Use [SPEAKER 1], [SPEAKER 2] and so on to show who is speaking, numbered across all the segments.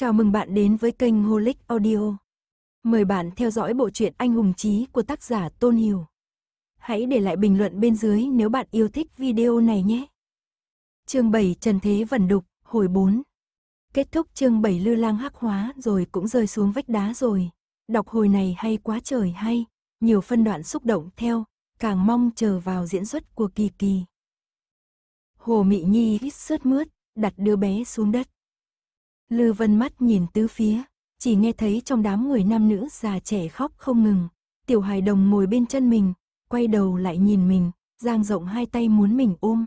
[SPEAKER 1] Chào mừng bạn đến với kênh Holic Audio. Mời bạn theo dõi bộ truyện Anh hùng chí của tác giả Tôn Hiểu. Hãy để lại bình luận bên dưới nếu bạn yêu thích video này nhé. Chương 7 Trần Thế Vẩn Đục, hồi 4. Kết thúc chương 7 Lư Lang Hắc Hóa rồi cũng rơi xuống vách đá rồi. Đọc hồi này hay quá trời hay, nhiều phân đoạn xúc động theo, càng mong chờ vào diễn xuất của Kỳ Kỳ. Hồ Mị Nhi hít sướt mướt, đặt đứa bé xuống đất. Lư Vân mắt nhìn tứ phía, chỉ nghe thấy trong đám người nam nữ già trẻ khóc không ngừng. Tiểu Hải đồng ngồi bên chân mình, quay đầu lại nhìn mình, giang rộng hai tay muốn mình ôm.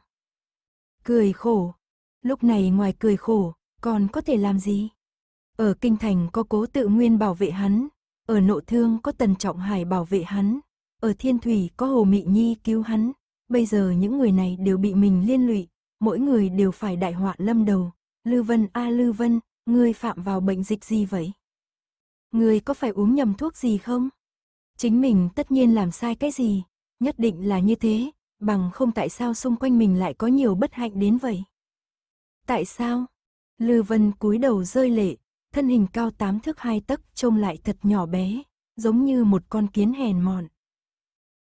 [SPEAKER 1] Cười khổ. Lúc này ngoài cười khổ, còn có thể làm gì? Ở kinh thành có cố tự nguyên bảo vệ hắn, ở nội thương có tần trọng hải bảo vệ hắn, ở thiên thủy có hồ mị nhi cứu hắn. Bây giờ những người này đều bị mình liên lụy, mỗi người đều phải đại họa lâm đầu. Lư Vân a à Lư Vân, ngươi phạm vào bệnh dịch gì vậy? Ngươi có phải uống nhầm thuốc gì không? Chính mình tất nhiên làm sai cái gì, nhất định là như thế, bằng không tại sao xung quanh mình lại có nhiều bất hạnh đến vậy? Tại sao? Lư Vân cúi đầu rơi lệ, thân hình cao tám thước hai tấc trông lại thật nhỏ bé, giống như một con kiến hèn mọn.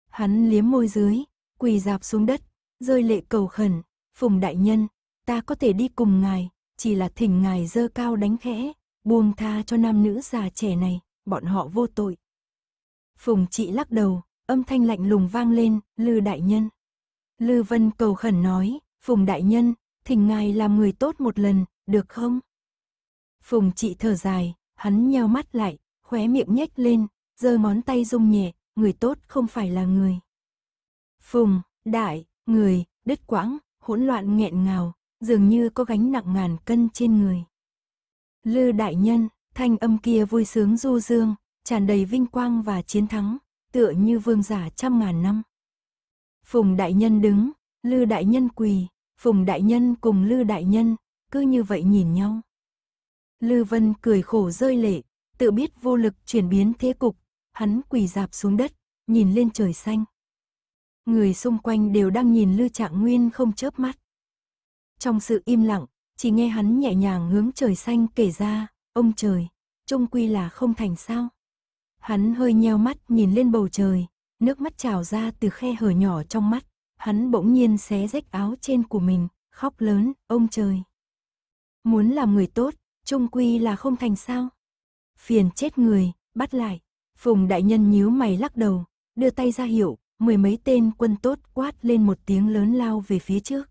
[SPEAKER 1] Hắn liếm môi dưới, quỳ dạp xuống đất, rơi lệ cầu khẩn, "Phùng đại nhân, ta có thể đi cùng ngài, chỉ là thỉnh ngài dơ cao đánh khẽ, buông tha cho nam nữ già trẻ này, bọn họ vô tội. Phùng chị lắc đầu, âm thanh lạnh lùng vang lên, Lư đại nhân. Lư Vân cầu khẩn nói, Phùng đại nhân, thỉnh ngài làm người tốt một lần, được không? Phùng chị thở dài, hắn nheo mắt lại, khóe miệng nhếch lên, giơ món tay rung nhẹ, người tốt không phải là người. Phùng, đại, người, đứt quãng, hỗn loạn nghẹn ngào, dường như có gánh nặng ngàn cân trên người. Lư đại nhân, thanh âm kia vui sướng du dương, tràn đầy vinh quang và chiến thắng, tựa như vương giả trăm ngàn năm. Phùng đại nhân đứng, Lư đại nhân quỳ, Phùng đại nhân cùng Lư đại nhân, cứ như vậy nhìn nhau. Lư Vân cười khổ rơi lệ, tự biết vô lực chuyển biến thế cục, hắn quỳ dạp xuống đất, nhìn lên trời xanh. Người xung quanh đều đang nhìn Lư Trạng Nguyên không chớp mắt. Trong sự im lặng, chỉ nghe hắn nhẹ nhàng hướng trời xanh kể ra, ông trời, trung quy là không thành sao. Hắn hơi nheo mắt nhìn lên bầu trời, nước mắt trào ra từ khe hở nhỏ trong mắt, hắn bỗng nhiên xé rách áo trên của mình, khóc lớn, ông trời. Muốn làm người tốt, trung quy là không thành sao. Phiền chết người, bắt lại. Phùng đại nhân nhíu mày lắc đầu, đưa tay ra hiệu, mười mấy tên quân tốt quát lên một tiếng lớn lao về phía trước.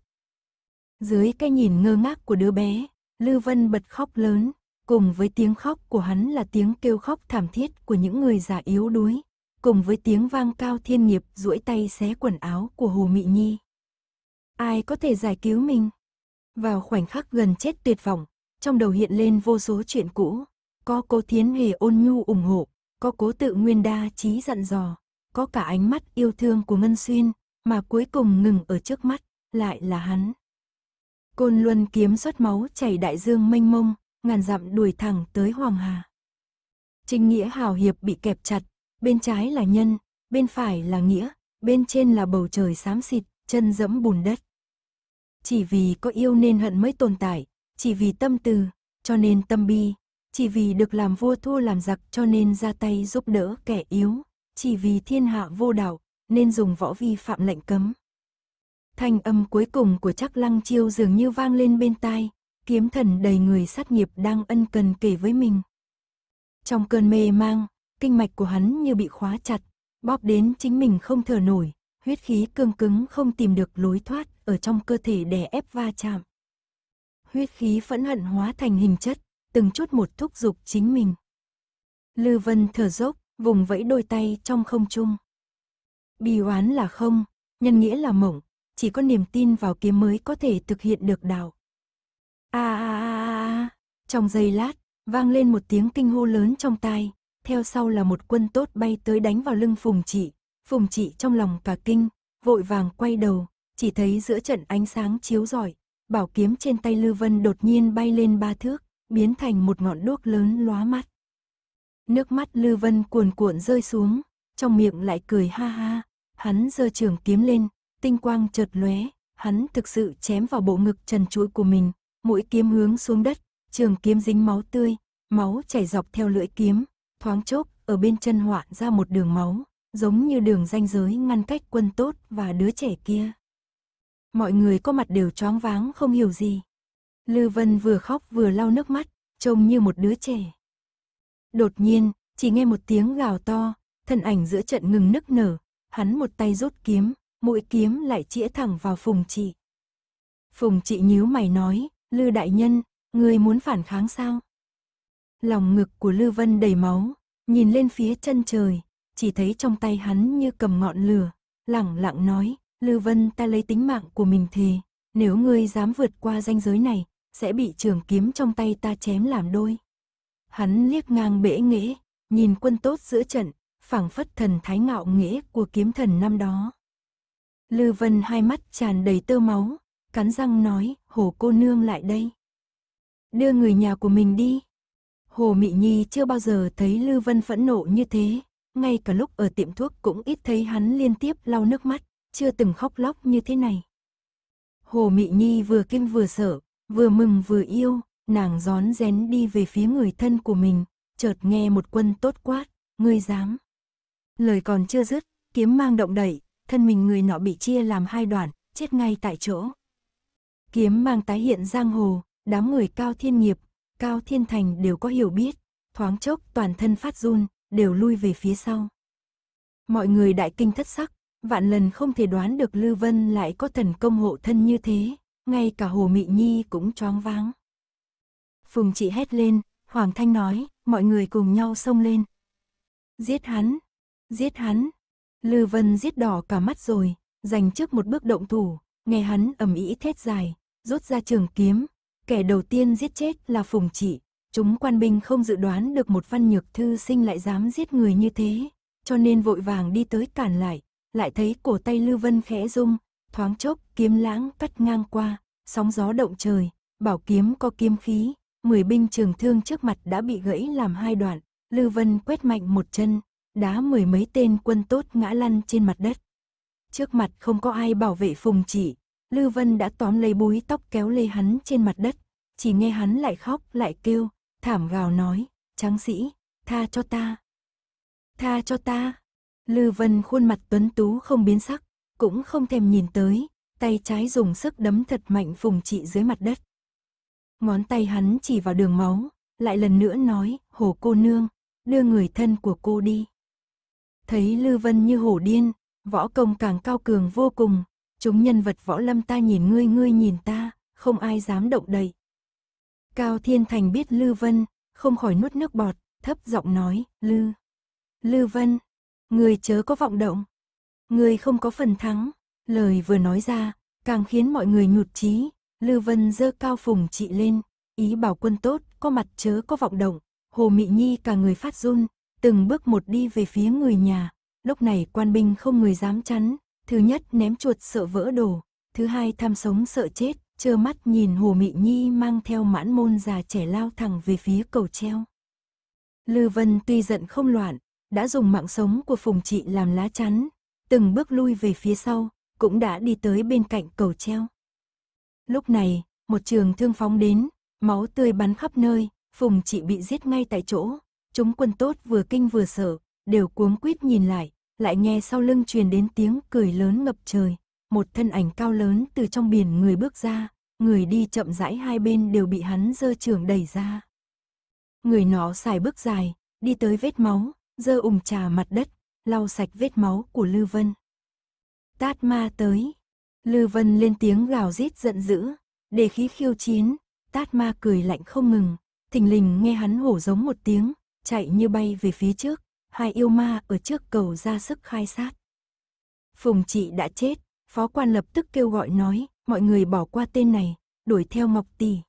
[SPEAKER 1] Dưới cái nhìn ngơ ngác của đứa bé, lưu Vân bật khóc lớn, cùng với tiếng khóc của hắn là tiếng kêu khóc thảm thiết của những người già yếu đuối, cùng với tiếng vang cao thiên nghiệp duỗi tay xé quần áo của Hồ Mị Nhi. Ai có thể giải cứu mình? Vào khoảnh khắc gần chết tuyệt vọng, trong đầu hiện lên vô số chuyện cũ, có cố Thiến Hề ôn nhu ủng hộ, có cố tự nguyên đa trí dặn dò, có cả ánh mắt yêu thương của Ngân Xuyên, mà cuối cùng ngừng ở trước mắt, lại là hắn. Côn Luân kiếm xuất máu chảy đại dương mênh mông, ngàn dặm đuổi thẳng tới Hoàng Hà. Trinh Nghĩa hào hiệp bị kẹp chặt, bên trái là nhân, bên phải là nghĩa, bên trên là bầu trời xám xịt, chân dẫm bùn đất. Chỉ vì có yêu nên hận mới tồn tại, chỉ vì tâm từ, cho nên tâm bi, chỉ vì được làm vua thua làm giặc cho nên ra tay giúp đỡ kẻ yếu, chỉ vì thiên hạ vô đạo, nên dùng võ vi phạm lệnh cấm. Thanh âm cuối cùng của chắc lăng chiêu dường như vang lên bên tai, kiếm thần đầy người sát nghiệp đang ân cần kể với mình. Trong cơn mê mang, kinh mạch của hắn như bị khóa chặt, bóp đến chính mình không thở nổi, huyết khí cương cứng không tìm được lối thoát ở trong cơ thể đè ép va chạm. Huyết khí phẫn hận hóa thành hình chất, từng chút một thúc giục chính mình. Lư Vân thở dốc, vùng vẫy đôi tay trong không trung. Bì oán là không, nhân nghĩa là mộng, chỉ có niềm tin vào kiếm mới có thể thực hiện được đạo. A a a a, trong giây lát, vang lên một tiếng kinh hô lớn trong tai, theo sau là một quân tốt bay tới đánh vào lưng Phùng Trị, Phùng Trị trong lòng cả kinh, vội vàng quay đầu, chỉ thấy giữa trận ánh sáng chiếu rọi, bảo kiếm trên tay Lư Vân đột nhiên bay lên ba thước, biến thành một ngọn đuốc lớn lóa mắt. Nước mắt Lư Vân cuồn cuộn rơi xuống, trong miệng lại cười ha ha, hắn giơ trường kiếm lên, tinh quang chợt lóe, hắn thực sự chém vào bộ ngực trần trụi của mình, mũi kiếm hướng xuống đất, trường kiếm dính máu tươi, máu chảy dọc theo lưỡi kiếm, thoáng chốc ở bên chân họa ra một đường máu, giống như đường ranh giới ngăn cách quân tốt và đứa trẻ kia. Mọi người có mặt đều choáng váng không hiểu gì. Lư Vân vừa khóc vừa lau nước mắt, trông như một đứa trẻ. Đột nhiên, chỉ nghe một tiếng gào to, thân ảnh giữa trận ngừng nức nở, hắn một tay rút kiếm, mũi kiếm lại chĩa thẳng vào Phùng chị. Phùng chị nhíu mày nói, Lư Đại Nhân, người muốn phản kháng sao? Lòng ngực của Lư Vân đầy máu, nhìn lên phía chân trời, chỉ thấy trong tay hắn như cầm ngọn lửa, lẳng lặng nói, Lư Vân ta lấy tính mạng của mình thề, nếu ngươi dám vượt qua ranh giới này, sẽ bị trường kiếm trong tay ta chém làm đôi. Hắn liếc ngang bể nghĩa, nhìn quân tốt giữa trận, phảng phất thần thái ngạo nghĩa của kiếm thần năm đó. Lư Vân hai mắt tràn đầy tơ máu, cắn răng nói, hồ cô nương lại đây. Đưa người nhà của mình đi. Hồ Mị Nhi chưa bao giờ thấy Lư Vân phẫn nộ như thế, ngay cả lúc ở tiệm thuốc cũng ít thấy hắn liên tiếp lau nước mắt, chưa từng khóc lóc như thế này. Hồ Mị Nhi vừa kinh vừa sợ, vừa mừng vừa yêu, nàng rón rén đi về phía người thân của mình, chợt nghe một quân tốt quát, ngươi dám. Lời còn chưa dứt, kiếm mang động đẩy, thân mình người nọ bị chia làm hai đoạn, chết ngay tại chỗ. Kiếm mang tái hiện giang hồ, đám người cao thiên nghiệp, cao thiên thành đều có hiểu biết, thoáng chốc toàn thân phát run, đều lui về phía sau. Mọi người đại kinh thất sắc, vạn lần không thể đoán được lưu Vân lại có thần công hộ thân như thế, ngay cả Hồ Mị Nhi cũng choáng váng. Phùng chị hét lên, Hoàng Thanh nói, mọi người cùng nhau xông lên. Giết hắn, giết hắn, Lư Vân giết đỏ cả mắt rồi, giành trước một bước động thủ, nghe hắn ầm ĩ thét dài, rút ra trường kiếm, kẻ đầu tiên giết chết là Phùng Trị. Chúng quan binh không dự đoán được một văn nhược thư sinh lại dám giết người như thế, cho nên vội vàng đi tới cản lại, lại thấy cổ tay Lư Vân khẽ rung, thoáng chốc kiếm lãng cắt ngang qua, sóng gió động trời, bảo kiếm có kiếm khí, mười binh trường thương trước mặt đã bị gãy làm hai đoạn, Lư Vân quét mạnh một chân, đá mười mấy tên quân tốt ngã lăn trên mặt đất. Trước mặt không có ai bảo vệ phùng chỉ, Lư Vân đã tóm lấy búi tóc kéo lê hắn trên mặt đất, chỉ nghe hắn lại khóc lại kêu, thảm gào nói, tráng sĩ, tha cho ta. Tha cho ta. Lư Vân khuôn mặt tuấn tú không biến sắc, cũng không thèm nhìn tới, tay trái dùng sức đấm thật mạnh phùng trị dưới mặt đất. Ngón tay hắn chỉ vào đường máu, lại lần nữa nói, hồ cô nương, đưa người thân của cô đi. Thấy Lư Vân như hổ điên, võ công càng cao cường vô cùng, chúng nhân vật võ lâm ta nhìn ngươi ngươi nhìn ta, không ai dám động đậy. Cao Thiên Thành biết Lư Vân, không khỏi nuốt nước bọt, thấp giọng nói, Lư. Lư Vân, người chớ có vọng động, người không có phần thắng, lời vừa nói ra, càng khiến mọi người nhụt chí Lư Vân dơ cao phùng trị lên, ý bảo quân tốt, có mặt chớ có vọng động, Hồ Mị Nhi cả người phát run, từng bước một đi về phía người nhà. Lúc này quan binh không người dám chắn, thứ nhất ném chuột sợ vỡ đồ, thứ hai tham sống sợ chết, trơ mắt nhìn Hồ Mị Nhi mang theo mãn môn già trẻ lao thẳng về phía cầu treo. Lư Vân tuy giận không loạn, đã dùng mạng sống của Phùng Trị làm lá chắn, từng bước lui về phía sau, cũng đã đi tới bên cạnh cầu treo. Lúc này, một trường thương phóng đến, máu tươi bắn khắp nơi, Phùng Trị bị giết ngay tại chỗ, Chúng quân tốt vừa kinh vừa sợ, đều cuống quýt nhìn lại, lại nghe sau lưng truyền đến tiếng cười lớn ngập trời. Một thân ảnh cao lớn từ trong biển người bước ra, người đi chậm rãi hai bên đều bị hắn dơ trường đẩy ra. Người nó xài bước dài, đi tới vết máu, dơ ủng trà mặt đất, lau sạch vết máu của Lư Vân. Tát ma tới. Lư Vân lên tiếng gào rít giận dữ, để khí khiêu chiến, tát ma cười lạnh không ngừng, thình lình nghe hắn hổ giống một tiếng, chạy như bay về phía trước, hai yêu ma ở trước cầu ra sức khai sát. Phùng chị đã chết, phó quan lập tức kêu gọi nói, mọi người bỏ qua tên này, đuổi theo Ngọc Tỷ.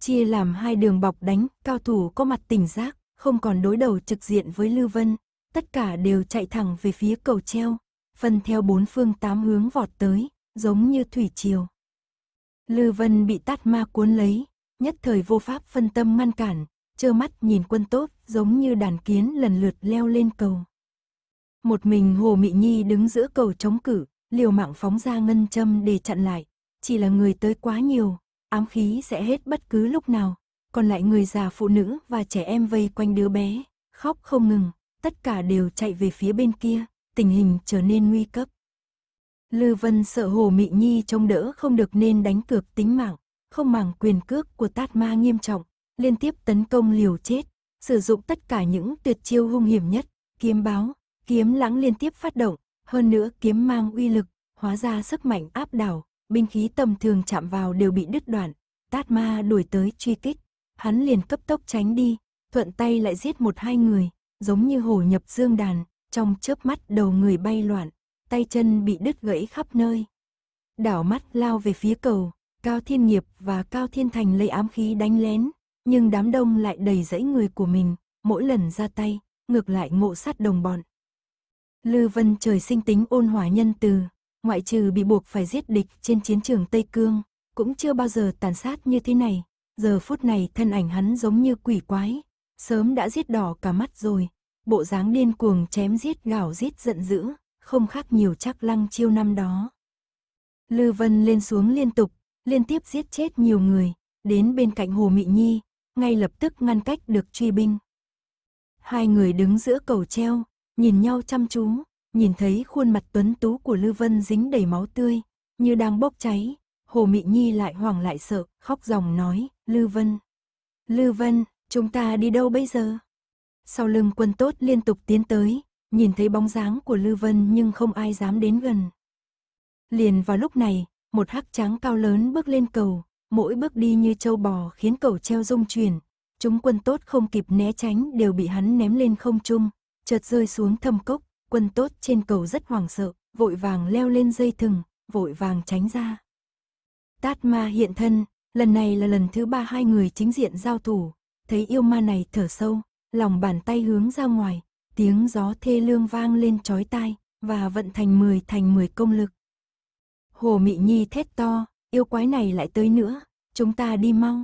[SPEAKER 1] Chia làm hai đường bọc đánh, cao thủ có mặt tỉnh giác, không còn đối đầu trực diện với Lưu Vân, tất cả đều chạy thẳng về phía cầu treo, phân theo bốn phương tám hướng vọt tới, giống như thủy triều. Lư Vân bị tát ma cuốn lấy, nhất thời vô pháp phân tâm ngăn cản, trơ mắt nhìn quân tốt giống như đàn kiến lần lượt leo lên cầu. Một mình Hồ Mị Nhi đứng giữa cầu chống cử, liều mạng phóng ra ngân châm để chặn lại, chỉ là người tới quá nhiều, ám khí sẽ hết bất cứ lúc nào, còn lại người già phụ nữ và trẻ em vây quanh đứa bé, khóc không ngừng, tất cả đều chạy về phía bên kia, tình hình trở nên nguy cấp. Lư Vân sợ Hồ Mị Nhi trông đỡ không được nên đánh cược tính mạng, không màng quyền cước của Tát Ma nghiêm trọng, liên tiếp tấn công liều chết, sử dụng tất cả những tuyệt chiêu hung hiểm nhất, kiếm báo, kiếm lãng liên tiếp phát động, hơn nữa kiếm mang uy lực, hóa ra sức mạnh áp đảo, binh khí tầm thường chạm vào đều bị đứt đoạn, tát ma đuổi tới truy kích, hắn liền cấp tốc tránh đi, thuận tay lại giết một hai người, giống như hổ nhập dương đàn, trong chớp mắt đầu người bay loạn, tay chân bị đứt gãy khắp nơi. Đảo mắt lao về phía cầu, Cao Thiên Nghiệp và Cao Thiên Thành lấy ám khí đánh lén, nhưng đám đông lại đầy dãy người của mình, mỗi lần ra tay, ngược lại ngộ sát đồng bọn. Lư Vân trời sinh tính ôn hòa nhân từ, ngoại trừ bị buộc phải giết địch trên chiến trường Tây Cương, cũng chưa bao giờ tàn sát như thế này, giờ phút này thân ảnh hắn giống như quỷ quái, sớm đã giết đỏ cả mắt rồi, bộ dáng điên cuồng chém giết gào giết giận dữ, không khác nhiều chắc lăng chiêu năm đó. Lư Vân lên xuống liên tục, liên tiếp giết chết nhiều người, đến bên cạnh Hồ Mị Nhi, ngay lập tức ngăn cách được truy binh. Hai người đứng giữa cầu treo, nhìn nhau chăm chú, nhìn thấy khuôn mặt tuấn tú của Lưu Vân dính đầy máu tươi, như đang bốc cháy. Hồ Mị Nhi lại hoảng lại sợ, khóc ròng nói, Lưu Vân. Lưu Vân, chúng ta đi đâu bây giờ? Sau lưng quân tốt liên tục tiến tới, nhìn thấy bóng dáng của Lưu Vân nhưng không ai dám đến gần. Liền vào lúc này, một hắc tráng cao lớn bước lên cầu, mỗi bước đi như châu bò khiến cầu treo rung chuyển. Chúng quân tốt không kịp né tránh đều bị hắn ném lên không trung, chợt rơi xuống thâm cốc, quân tốt trên cầu rất hoảng sợ, vội vàng leo lên dây thừng, vội vàng tránh ra. Tát ma hiện thân, lần này là lần thứ ba hai người chính diện giao thủ, thấy yêu ma này thở sâu, lòng bàn tay hướng ra ngoài, tiếng gió thê lương vang lên trói tai, và vận thành mười thành mười công lực. Hồ Mị Nhi thét to, yêu quái này lại tới nữa, chúng ta đi mau.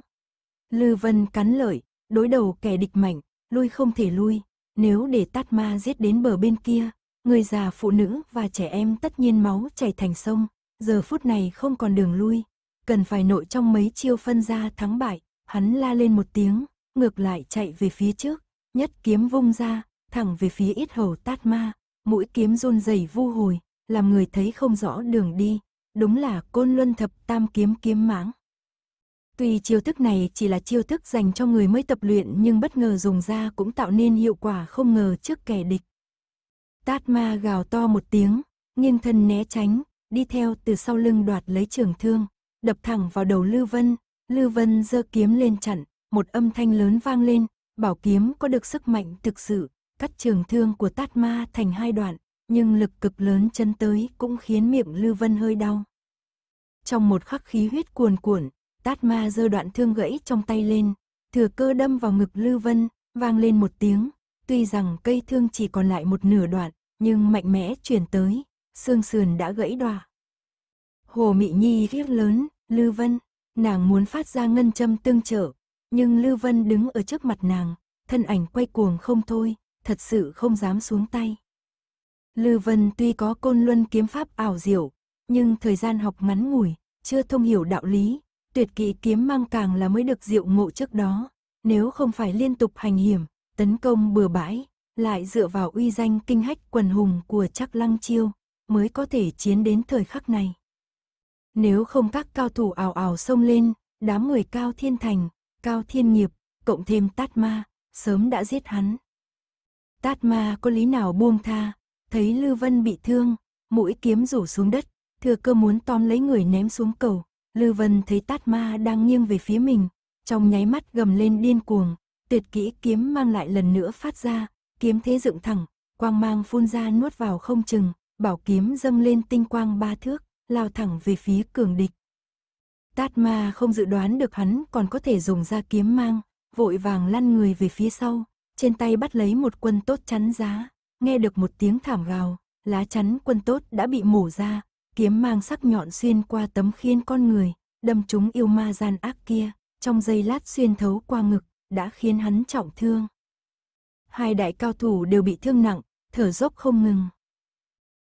[SPEAKER 1] Lư Vân cắn lợi, đối đầu kẻ địch mạnh, lui không thể lui, nếu để tát ma giết đến bờ bên kia, người già phụ nữ và trẻ em tất nhiên máu chảy thành sông, giờ phút này không còn đường lui, cần phải nội trong mấy chiêu phân ra thắng bại, hắn la lên một tiếng, ngược lại chạy về phía trước, nhất kiếm vung ra, thẳng về phía ít hầu tát ma, mũi kiếm run rẩy vu hồi, làm người thấy không rõ đường đi, đúng là côn luân thập tam kiếm kiếm mãng. Tuy chiêu thức này chỉ là chiêu thức dành cho người mới tập luyện nhưng bất ngờ dùng ra cũng tạo nên hiệu quả không ngờ trước kẻ địch. Tát ma gào to một tiếng, nghiêng thân né tránh, đi theo từ sau lưng đoạt lấy trường thương, đập thẳng vào đầu Lưu Vân, Lưu Vân giơ kiếm lên chặn, một âm thanh lớn vang lên, bảo kiếm có được sức mạnh thực sự, cắt trường thương của Tát ma thành hai đoạn, nhưng lực cực lớn chân tới cũng khiến miệng Lưu Vân hơi đau. Trong một khắc khí huyết cuồn cuộn, tát ma giơ đoạn thương gãy trong tay lên, thừa cơ đâm vào ngực Lưu Vân, vang lên một tiếng, tuy rằng cây thương chỉ còn lại một nửa đoạn, nhưng mạnh mẽ chuyển tới, xương sườn đã gãy đòa. Hồ Mị Nhi ghiếc lớn, Lưu Vân, nàng muốn phát ra ngân châm tương trợ, nhưng Lưu Vân đứng ở trước mặt nàng, thân ảnh quay cuồng không thôi, thật sự không dám xuống tay. Lưu Vân tuy có côn luân kiếm pháp ảo diệu, nhưng thời gian học ngắn ngủi, chưa thông hiểu đạo lý, tuyệt kỵ kiếm mang càng là mới được diệu ngộ trước đó, nếu không phải liên tục hành hiểm, tấn công bừa bãi, lại dựa vào uy danh kinh hách quần hùng của chắc lăng chiêu, mới có thể chiến đến thời khắc này. Nếu không các cao thủ ảo ảo xông lên, đám người cao thiên thành, cao thiên nghiệp, cộng thêm tát ma, sớm đã giết hắn. Tát ma có lý nào buông tha, Thấy Lưu Vân bị thương, mũi kiếm rủ xuống đất, thừa cơ muốn tóm lấy người ném xuống cầu. Lưu Vân thấy tát ma đang nghiêng về phía mình, trong nháy mắt gầm lên điên cuồng, tuyệt kỹ kiếm mang lại lần nữa phát ra, kiếm thế dựng thẳng, quang mang phun ra nuốt vào không chừng, bảo kiếm dâng lên tinh quang ba thước, lao thẳng về phía cường địch. Tát ma không dự đoán được hắn còn có thể dùng ra kiếm mang, vội vàng lăn người về phía sau, trên tay bắt lấy một quân tốt chắn giá, nghe được một tiếng thảm gào, lá chắn quân tốt đã bị mổ ra, kiếm mang sắc nhọn xuyên qua tấm khiên con người, đâm trúng yêu ma gian ác kia, trong giây lát xuyên thấu qua ngực, đã khiến hắn trọng thương. Hai đại cao thủ đều bị thương nặng, thở dốc không ngừng.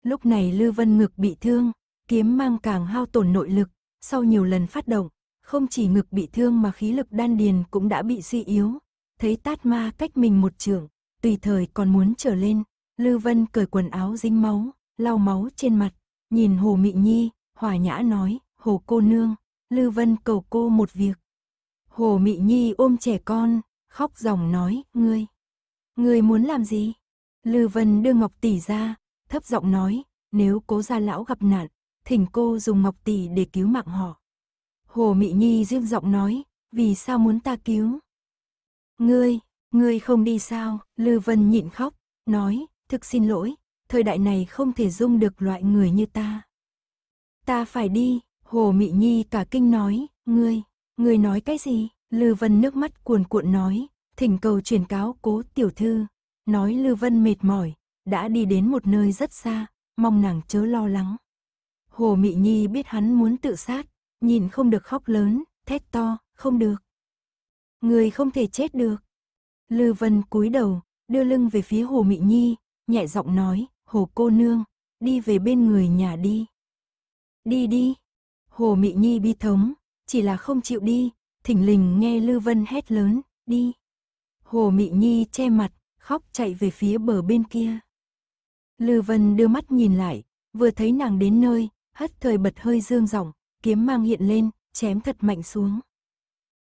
[SPEAKER 1] Lúc này Lư Vân ngực bị thương, kiếm mang càng hao tổn nội lực, sau nhiều lần phát động, không chỉ ngực bị thương mà khí lực đan điền cũng đã bị suy yếu. Thấy tát ma cách mình một trường, tùy thời còn muốn trở lên, Lưu Vân cởi quần áo dính máu, lau máu trên mặt, nhìn Hồ Mị Nhi, hòa nhã nói, Hồ cô nương, Lưu Vân cầu cô một việc. Hồ Mị Nhi ôm trẻ con, khóc ròng nói, ngươi, ngươi muốn làm gì? Lưu Vân đưa Ngọc Tỷ ra, thấp giọng nói, nếu cố gia lão gặp nạn, thỉnh cô dùng Ngọc Tỷ để cứu mạng họ. Hồ Mị Nhi riêng giọng nói, vì sao muốn ta cứu? Ngươi, ngươi không đi sao? Lưu Vân nhịn khóc, nói, Thực xin lỗi, thời đại này không thể dung được loại người như ta. Ta phải đi, Hồ Mị Nhi cả kinh nói, ngươi, ngươi nói cái gì? Lư Vân nước mắt cuồn cuộn nói, thỉnh cầu truyền cáo cố tiểu thư. Nói Lư Vân mệt mỏi, đã đi đến một nơi rất xa, mong nàng chớ lo lắng. Hồ Mị Nhi biết hắn muốn tự sát, nhìn không được khóc lớn, thét to, không được. Người không thể chết được. Lư Vân cúi đầu, đưa lưng về phía Hồ Mị Nhi, nhẹ giọng nói, Hồ cô nương, đi về bên người nhà đi. Đi đi. Hồ Mị Nhi bi thống, chỉ là không chịu đi, thỉnh lình nghe Lư Vân hét lớn, đi. Hồ Mị Nhi che mặt, khóc chạy về phía bờ bên kia. Lư Vân đưa mắt nhìn lại, vừa thấy nàng đến nơi, hất thời bật hơi dương giọng, kiếm mang hiện lên, chém thật mạnh xuống.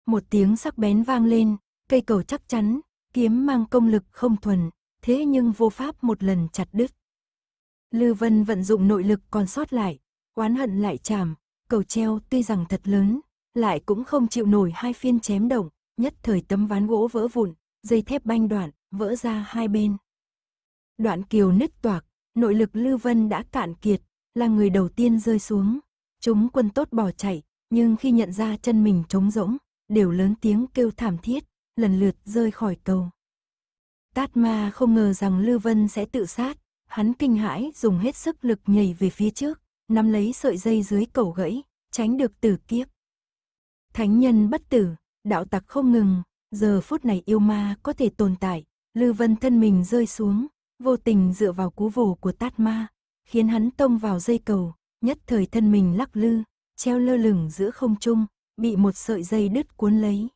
[SPEAKER 1] Một tiếng sắc bén vang lên, cây cầu chắc chắn, kiếm mang công lực không thuần, thế nhưng vô pháp một lần chặt đứt. Lư Vân vận dụng nội lực còn sót lại, oán hận lại chàm, cầu treo tuy rằng thật lớn, lại cũng không chịu nổi hai phiên chém động, nhất thời tấm ván gỗ vỡ vụn, dây thép banh đoạn, vỡ ra hai bên. Đoạn kiều nứt toạc, nội lực Lư Vân đã cạn kiệt, là người đầu tiên rơi xuống. Chúng quân tốt bỏ chạy, nhưng khi nhận ra chân mình trống rỗng, đều lớn tiếng kêu thảm thiết, lần lượt rơi khỏi cầu. Tát ma không ngờ rằng Lưu Vân sẽ tự sát, hắn kinh hãi dùng hết sức lực nhảy về phía trước, nắm lấy sợi dây dưới cầu gãy, tránh được tử kiếp. Thánh nhân bất tử, đạo tặc không ngừng, giờ phút này yêu ma có thể tồn tại, Lưu Vân thân mình rơi xuống, vô tình dựa vào cú vồ của tát ma, khiến hắn tông vào dây cầu, nhất thời thân mình lắc lư, treo lơ lửng giữa không trung, bị một sợi dây đứt cuốn lấy.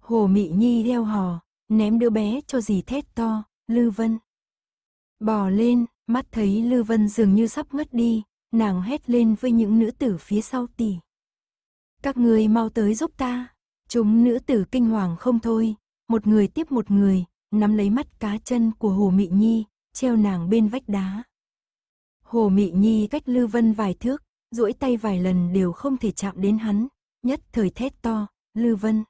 [SPEAKER 1] Hồ Mị Nhi đeo hò, ném đứa bé cho dì thét to, Lư Vân. Bò lên, mắt thấy Lư Vân dường như sắp ngất đi, nàng hét lên với những nữ tử phía sau tỷ. Các người mau tới giúp ta. Chúng nữ tử kinh hoàng không thôi, một người tiếp một người, nắm lấy mắt cá chân của Hồ Mị Nhi, treo nàng bên vách đá. Hồ Mị Nhi cách Lư Vân vài thước, duỗi tay vài lần đều không thể chạm đến hắn, nhất thời thét to, Lư Vân.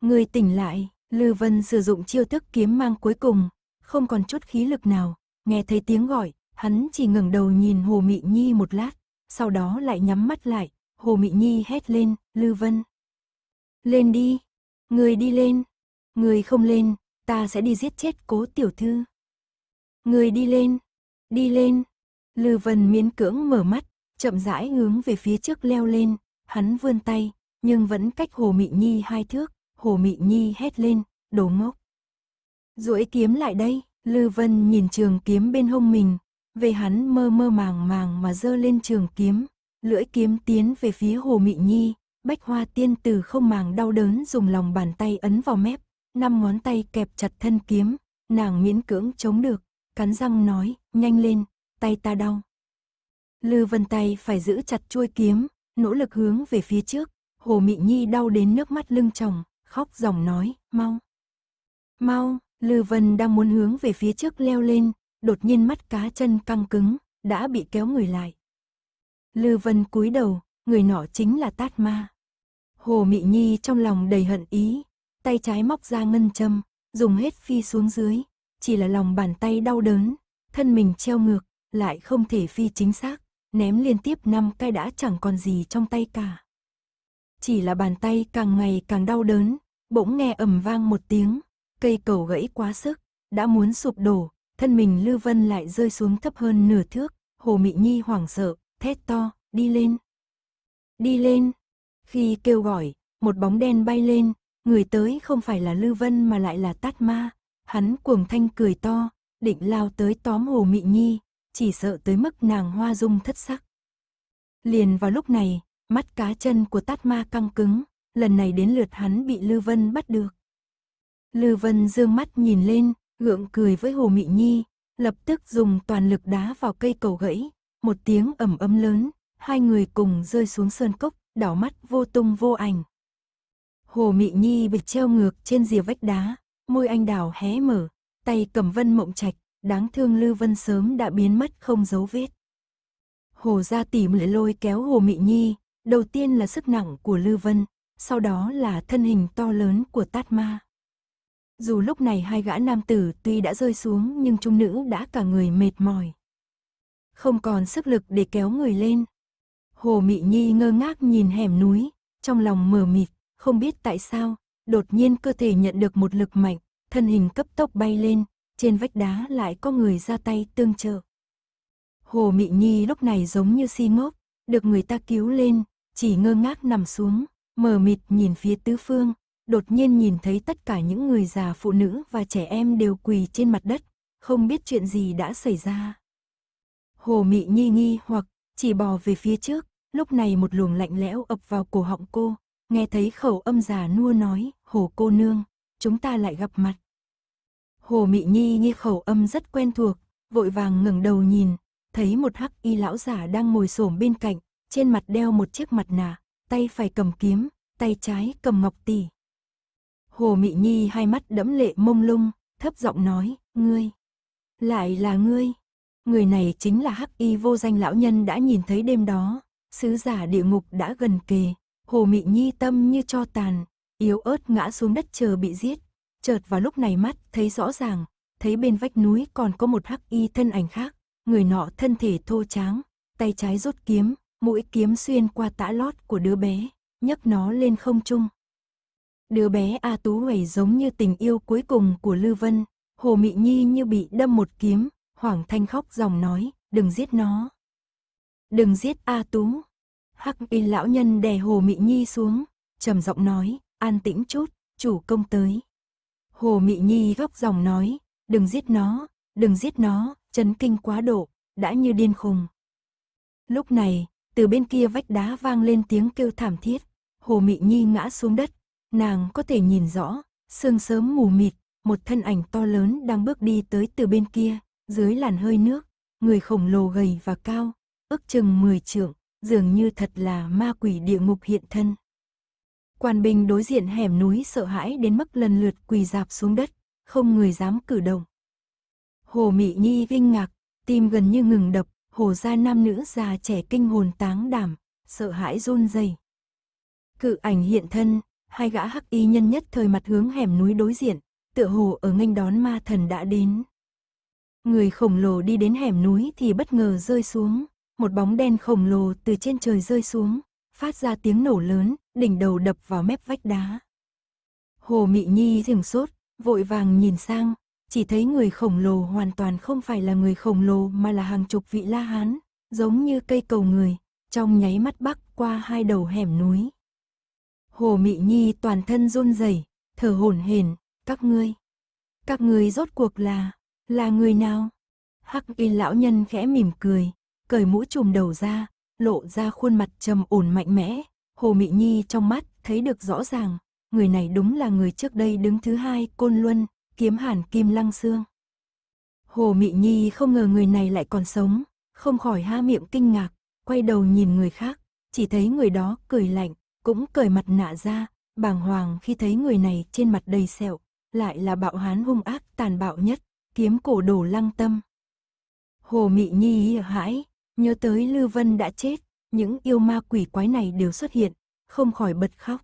[SPEAKER 1] Người tỉnh lại, Lư Vân sử dụng chiêu thức kiếm mang cuối cùng, không còn chút khí lực nào, nghe thấy tiếng gọi, hắn chỉ ngẩng đầu nhìn Hồ Mị Nhi một lát, sau đó lại nhắm mắt lại, Hồ Mị Nhi hét lên, Lư Vân. Lên đi, người đi lên, người không lên, ta sẽ đi giết chết cố tiểu thư. Người đi lên, đi lên, Lư Vân miễn cưỡng mở mắt, chậm rãi hướng về phía trước leo lên, hắn vươn tay, nhưng vẫn cách Hồ Mị Nhi hai thước, Hồ Mị Nhi hét lên, đồ ngốc. duỗi kiếm lại đây, Lư Vân nhìn trường kiếm bên hông mình, về hắn mơ mơ màng màng mà dơ lên trường kiếm, lưỡi kiếm tiến về phía Hồ Mị Nhi, bách hoa tiên tử không màng đau đớn dùng lòng bàn tay ấn vào mép, năm ngón tay kẹp chặt thân kiếm, nàng miễn cưỡng chống được, cắn răng nói, nhanh lên, tay ta đau. Lư Vân tay phải giữ chặt chuôi kiếm, nỗ lực hướng về phía trước, Hồ Mị Nhi đau đến nước mắt lưng tròng, khóc dòng nói, mau. Mau, Lư Vân đang muốn hướng về phía trước leo lên, đột nhiên mắt cá chân căng cứng, đã bị kéo người lại. Lư Vân cúi đầu, người nọ chính là Tát Ma. Hồ Mị Nhi trong lòng đầy hận ý, tay trái móc ra ngân châm, dùng hết phi xuống dưới, chỉ là lòng bàn tay đau đớn, thân mình treo ngược, lại không thể phi chính xác, ném liên tiếp năm cái đã chẳng còn gì trong tay cả chỉ là bàn tay càng ngày càng đau đớn, bỗng nghe ầm vang một tiếng, cây cầu gãy quá sức, đã muốn sụp đổ, thân mình Lư Vân lại rơi xuống thấp hơn nửa thước, Hồ Mị Nhi hoảng sợ, thét to, đi lên. Đi lên. Khi kêu gọi, một bóng đen bay lên, người tới không phải là Lư Vân mà lại là Tát Ma, hắn cuồng thanh cười to, định lao tới tóm Hồ Mị Nhi, chỉ sợ tới mức nàng hoa dung thất sắc. Liền vào lúc này, Mắt cá chân của tát ma căng cứng, lần này đến lượt hắn bị Lư Vân bắt được. Lư Vân dương mắt nhìn lên, gượng cười với Hồ Mị Nhi, lập tức dùng toàn lực đá vào cây cầu gãy, một tiếng ầm ấm lớn, hai người cùng rơi xuống sơn cốc, đảo mắt vô tung vô ảnh. Hồ Mị Nhi bị treo ngược trên rìa vách đá, môi anh đào hé mở, tay cầm vân mộng trạch, đáng thương Lư Vân sớm đã biến mất không dấu vết. Hồ gia tỉ lại lôi kéo Hồ Mị Nhi, Đầu tiên là sức nặng của Lưu Vân, sau đó là thân hình to lớn của Tát Ma. Dù lúc này hai gã nam tử tuy đã rơi xuống nhưng trung nữ đã cả người mệt mỏi. Không còn sức lực để kéo người lên. Hồ Mị Nhi ngơ ngác nhìn hẻm núi, trong lòng mờ mịt, không biết tại sao, đột nhiên cơ thể nhận được một lực mạnh, thân hình cấp tốc bay lên, trên vách đá lại có người ra tay tương trợ. Hồ Mị Nhi lúc này giống như si ngốc, được người ta cứu lên, chỉ ngơ ngác nằm xuống, mờ mịt nhìn phía tứ phương, đột nhiên nhìn thấy tất cả những người già phụ nữ và trẻ em đều quỳ trên mặt đất, không biết chuyện gì đã xảy ra. Hồ Mị Nhi nghi hoặc chỉ bò về phía trước, lúc này một luồng lạnh lẽo ập vào cổ họng cô, nghe thấy khẩu âm già nua nói, "Hồ cô nương, chúng ta lại gặp mặt." Hồ Mị Nhi nghe khẩu âm rất quen thuộc, vội vàng ngẩng đầu nhìn, thấy một hắc y lão giả đang ngồi xổm bên cạnh, trên mặt đeo một chiếc mặt nạ, tay phải cầm kiếm, tay trái cầm ngọc tỷ. Hồ Mị Nhi hai mắt đẫm lệ mông lung, thấp giọng nói, ngươi, lại là ngươi. Người này chính là hắc y vô danh lão nhân đã nhìn thấy đêm đó, sứ giả địa ngục đã gần kề, Hồ Mị Nhi tâm như cho tàn, yếu ớt ngã xuống đất chờ bị giết. Chợt vào lúc này mắt thấy rõ ràng, thấy bên vách núi còn có một hắc y thân ảnh khác, người nọ thân thể thô tráng, tay trái rút kiếm, mũi kiếm xuyên qua tã lót của đứa bé, nhấc nó lên không trung. Đứa bé A Tú Huẩy giống như tình yêu cuối cùng của Lư Vân, Hồ Mị Nhi như bị đâm một kiếm, Hoàng Thanh khóc dòng nói, đừng giết nó. Đừng giết A Tú. Hắc y lão nhân đè Hồ Mị Nhi xuống, trầm giọng nói, an tĩnh chút, chủ công tới. Hồ Mị Nhi góc dòng nói, đừng giết nó, đừng giết nó, chấn kinh quá độ, đã như điên khùng. Lúc này, từ bên kia vách đá vang lên tiếng kêu thảm thiết. Hồ Mị Nhi ngã xuống đất, nàng có thể nhìn rõ, sương sớm mù mịt, một thân ảnh to lớn đang bước đi tới từ bên kia, dưới làn hơi nước, người khổng lồ gầy và cao, ước chừng mười trượng, dường như thật là ma quỷ địa ngục hiện thân. Quan binh đối diện hẻm núi sợ hãi đến mức lần lượt quỳ dạp xuống đất, không người dám cử động. Hồ Mị Nhi vinh ngạc, tim gần như ngừng đập, hồ gia nam nữ già trẻ kinh hồn táng đảm, sợ hãi run rẩy. Cự ảnh hiện thân, hai gã hắc y nhân nhất thời mặt hướng hẻm núi đối diện, tựa hồ ở nghênh đón ma thần đã đến. Người khổng lồ đi đến hẻm núi thì bất ngờ rơi xuống, một bóng đen khổng lồ từ trên trời rơi xuống, phát ra tiếng nổ lớn, đỉnh đầu đập vào mép vách đá. Hồ Mị Nhi dừng sốt, vội vàng nhìn sang, chỉ thấy người khổng lồ hoàn toàn không phải là người khổng lồ mà là hàng chục vị la hán, giống như cây cầu người, trong nháy mắt bắc qua hai đầu hẻm núi. Hồ Mị Nhi toàn thân run rẩy, thở hổn hển, "Các ngươi, các ngươi rốt cuộc là là người nào?" Hắc Y lão nhân khẽ mỉm cười, cởi mũ trùm đầu ra, lộ ra khuôn mặt trầm ổn mạnh mẽ, Hồ Mị Nhi trong mắt thấy được rõ ràng, người này đúng là người trước đây đứng thứ hai Côn Luân, kiếm hàn kim lăng xương. Hồ Mị Nhi không ngờ người này lại còn sống, không khỏi ha miệng kinh ngạc, quay đầu nhìn người khác, chỉ thấy người đó cười lạnh, cũng cởi mặt nạ ra, bàng hoàng khi thấy người này trên mặt đầy sẹo, lại là bạo hán hung ác tàn bạo nhất, kiếm cổ đổ lăng tâm. Hồ Mị Nhi hãi, nhớ tới Lư Vân đã chết, những yêu ma quỷ quái này đều xuất hiện, không khỏi bật khóc.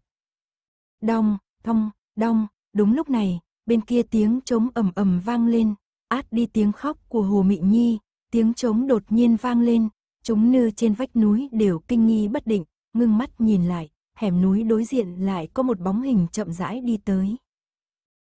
[SPEAKER 1] Đong, thong, đong, đúng lúc này, bên kia tiếng trống ầm ầm vang lên, át đi tiếng khóc của Hồ Mị Nhi, tiếng trống đột nhiên vang lên, chúng nư trên vách núi đều kinh nghi bất định, ngưng mắt nhìn lại, hẻm núi đối diện lại có một bóng hình chậm rãi đi tới.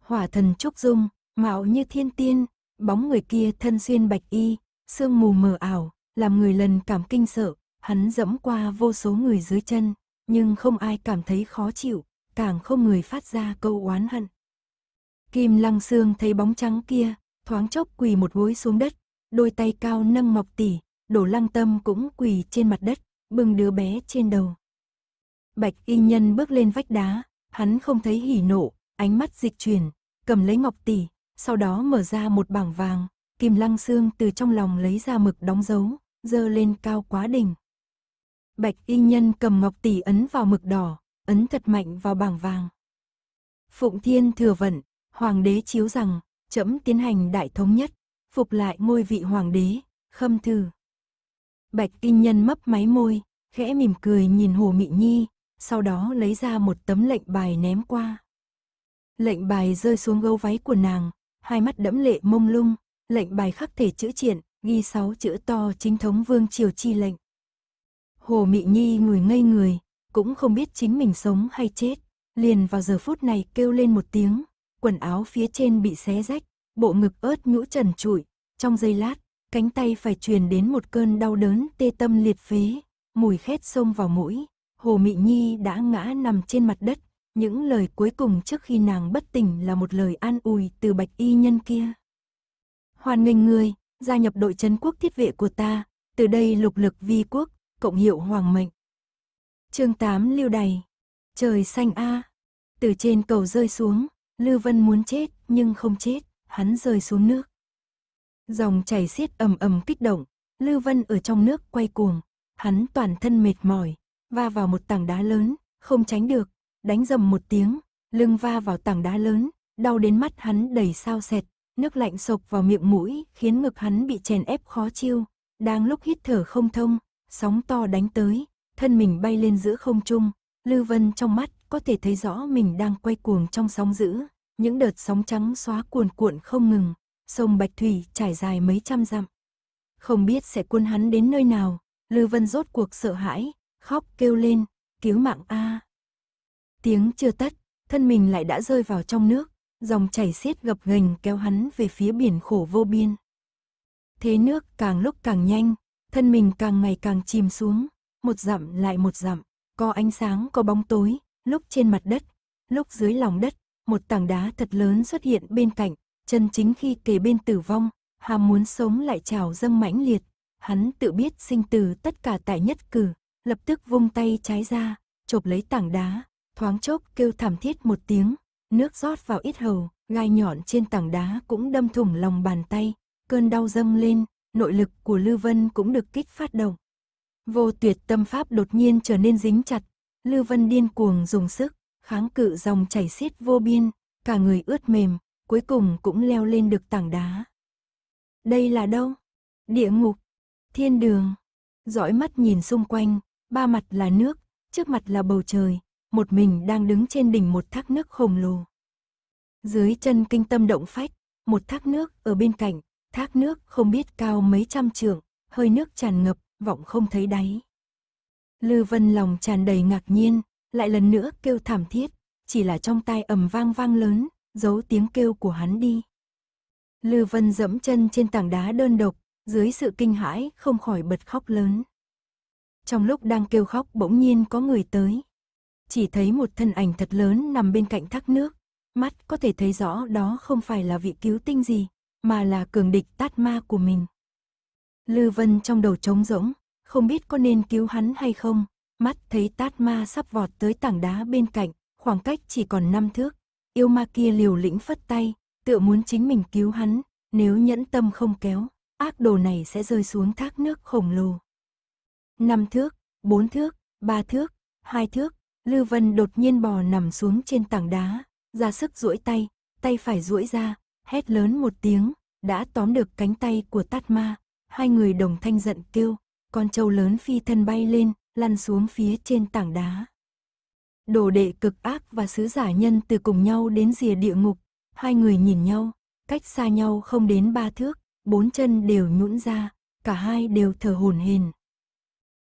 [SPEAKER 1] Hỏa thần Trúc Dung, mạo như thiên tiên, bóng người kia thân xuyên bạch y, sương mù mờ ảo, làm người lần cảm kinh sợ, hắn dẫm qua vô số người dưới chân, nhưng không ai cảm thấy khó chịu, càng không người phát ra câu oán hận. Kim Lăng Sương thấy bóng trắng kia, thoáng chốc quỳ một gối xuống đất, đôi tay cao nâng ngọc tỷ, đổ lăng tâm cũng quỳ trên mặt đất, bưng đứa bé trên đầu. Bạch y nhân bước lên vách đá, hắn không thấy hỉ nộ, ánh mắt dịch chuyển, cầm lấy ngọc tỷ, sau đó mở ra một bảng vàng, Kim Lăng Sương từ trong lòng lấy ra mực đóng dấu, dơ lên cao quá đỉnh. Bạch y nhân cầm ngọc tỷ ấn vào mực đỏ, ấn thật mạnh vào bảng vàng. Phụng Thiên thừa vận, Hoàng đế chiếu rằng, chấm tiến hành đại thống nhất, phục lại ngôi vị hoàng đế, khâm thư. Bạch kinh nhân mấp máy môi, khẽ mỉm cười nhìn Hồ Mị Nhi, sau đó lấy ra một tấm lệnh bài ném qua. Lệnh bài rơi xuống gấu váy của nàng, hai mắt đẫm lệ mông lung, lệnh bài khắc thể chữ triện, ghi sáu chữ to chính thống vương triều chi lệnh. Hồ Mị Nhi ngồi ngây người, cũng không biết chính mình sống hay chết, liền vào giờ phút này kêu lên một tiếng, quần áo phía trên bị xé rách, bộ ngực ớt nhũ trần trụi, trong giây lát, cánh tay phải truyền đến một cơn đau đớn tê tâm liệt phế, mùi khét xông vào mũi, Hồ Mị Nhi đã ngã nằm trên mặt đất, những lời cuối cùng trước khi nàng bất tỉnh là một lời an ủi từ bạch y nhân kia. Hoàn nghênh ngươi, gia nhập đội trấn quốc thiết vệ của ta, từ đây lục lực vi quốc, cộng hiệu hoàng mệnh. chương 8 lưu đầy. trời xanh a, từ trên cầu rơi xuống, Lưu Vân muốn chết, nhưng không chết, hắn rơi xuống nước. Dòng chảy xiết ầm ầm kích động, Lưu Vân ở trong nước quay cuồng, hắn toàn thân mệt mỏi, va vào một tảng đá lớn, không tránh được, đánh dầm một tiếng, lưng va vào tảng đá lớn, đau đến mắt hắn đầy sao sệt, nước lạnh sộc vào miệng mũi, khiến ngực hắn bị chèn ép khó chịu. đang lúc hít thở không thông, sóng to đánh tới, thân mình bay lên giữa không trung, Lưu Vân trong mắt có thể thấy rõ mình đang quay cuồng trong sóng dữ, những đợt sóng trắng xóa cuồn cuộn không ngừng, sông Bạch Thủy trải dài mấy trăm dặm. Không biết sẽ cuốn hắn đến nơi nào, Lư Vân rốt cuộc sợ hãi, khóc kêu lên, cứu mạng a. Tiếng chưa tắt, thân mình lại đã rơi vào trong nước, dòng chảy xiết gập ghềnh kéo hắn về phía biển khổ vô biên. Thế nước càng lúc càng nhanh, thân mình càng ngày càng chìm xuống, một dặm lại một dặm, có ánh sáng có bóng tối, lúc trên mặt đất, lúc dưới lòng đất, một tảng đá thật lớn xuất hiện bên cạnh, chân chính khi kề bên tử vong, ham muốn sống lại trào dâng mãnh liệt, hắn tự biết sinh từ tất cả tại nhất cử, lập tức vung tay trái ra, chộp lấy tảng đá, thoáng chốc kêu thảm thiết một tiếng, nước rót vào ít hầu, gai nhọn trên tảng đá cũng đâm thủng lòng bàn tay, cơn đau dâng lên, nội lực của Lưu Vân cũng được kích phát động. Vô tuyệt tâm pháp đột nhiên trở nên dính chặt, Lưu Vân điên cuồng dùng sức, kháng cự dòng chảy xiết vô biên, cả người ướt mềm, cuối cùng cũng leo lên được tảng đá. Đây là đâu? Địa ngục, thiên đường. Dõi mắt nhìn xung quanh, ba mặt là nước, trước mặt là bầu trời, một mình đang đứng trên đỉnh một thác nước khổng lồ. Dưới chân kinh tâm động phách, một thác nước ở bên cạnh, thác nước không biết cao mấy trăm trượng, hơi nước tràn ngập, vọng không thấy đáy. Lư Vân lòng tràn đầy ngạc nhiên, lại lần nữa kêu thảm thiết, chỉ là trong tai ầm vang vang lớn, giấu tiếng kêu của hắn đi. Lư Vân dẫm chân trên tảng đá đơn độc, dưới sự kinh hãi không khỏi bật khóc lớn. Trong lúc đang kêu khóc bỗng nhiên có người tới. Chỉ thấy một thân ảnh thật lớn nằm bên cạnh thác nước, mắt có thể thấy rõ đó không phải là vị cứu tinh gì, mà là cường địch tát ma của mình. Lư Vân trong đầu trống rỗng, không biết có nên cứu hắn hay không. Mắt thấy tát ma sắp vọt tới tảng đá bên cạnh, khoảng cách chỉ còn năm thước. Yêu ma kia liều lĩnh phất tay, tựa muốn chính mình cứu hắn, nếu nhẫn tâm không kéo, ác đồ này sẽ rơi xuống thác nước khổng lồ. Năm thước, bốn thước, ba thước, hai thước, Lưu Vân đột nhiên bò nằm xuống trên tảng đá, ra sức duỗi tay, tay phải duỗi ra, hét lớn một tiếng, đã tóm được cánh tay của Tát Ma, hai người đồng thanh giận kêu, con trâu lớn phi thân bay lên, lăn xuống phía trên tảng đá. Đồ đệ cực ác và sứ giả nhân từ cùng nhau đến rìa địa ngục, hai người nhìn nhau, cách xa nhau không đến ba thước, bốn chân đều nhũn ra, cả hai đều thở hổn hển.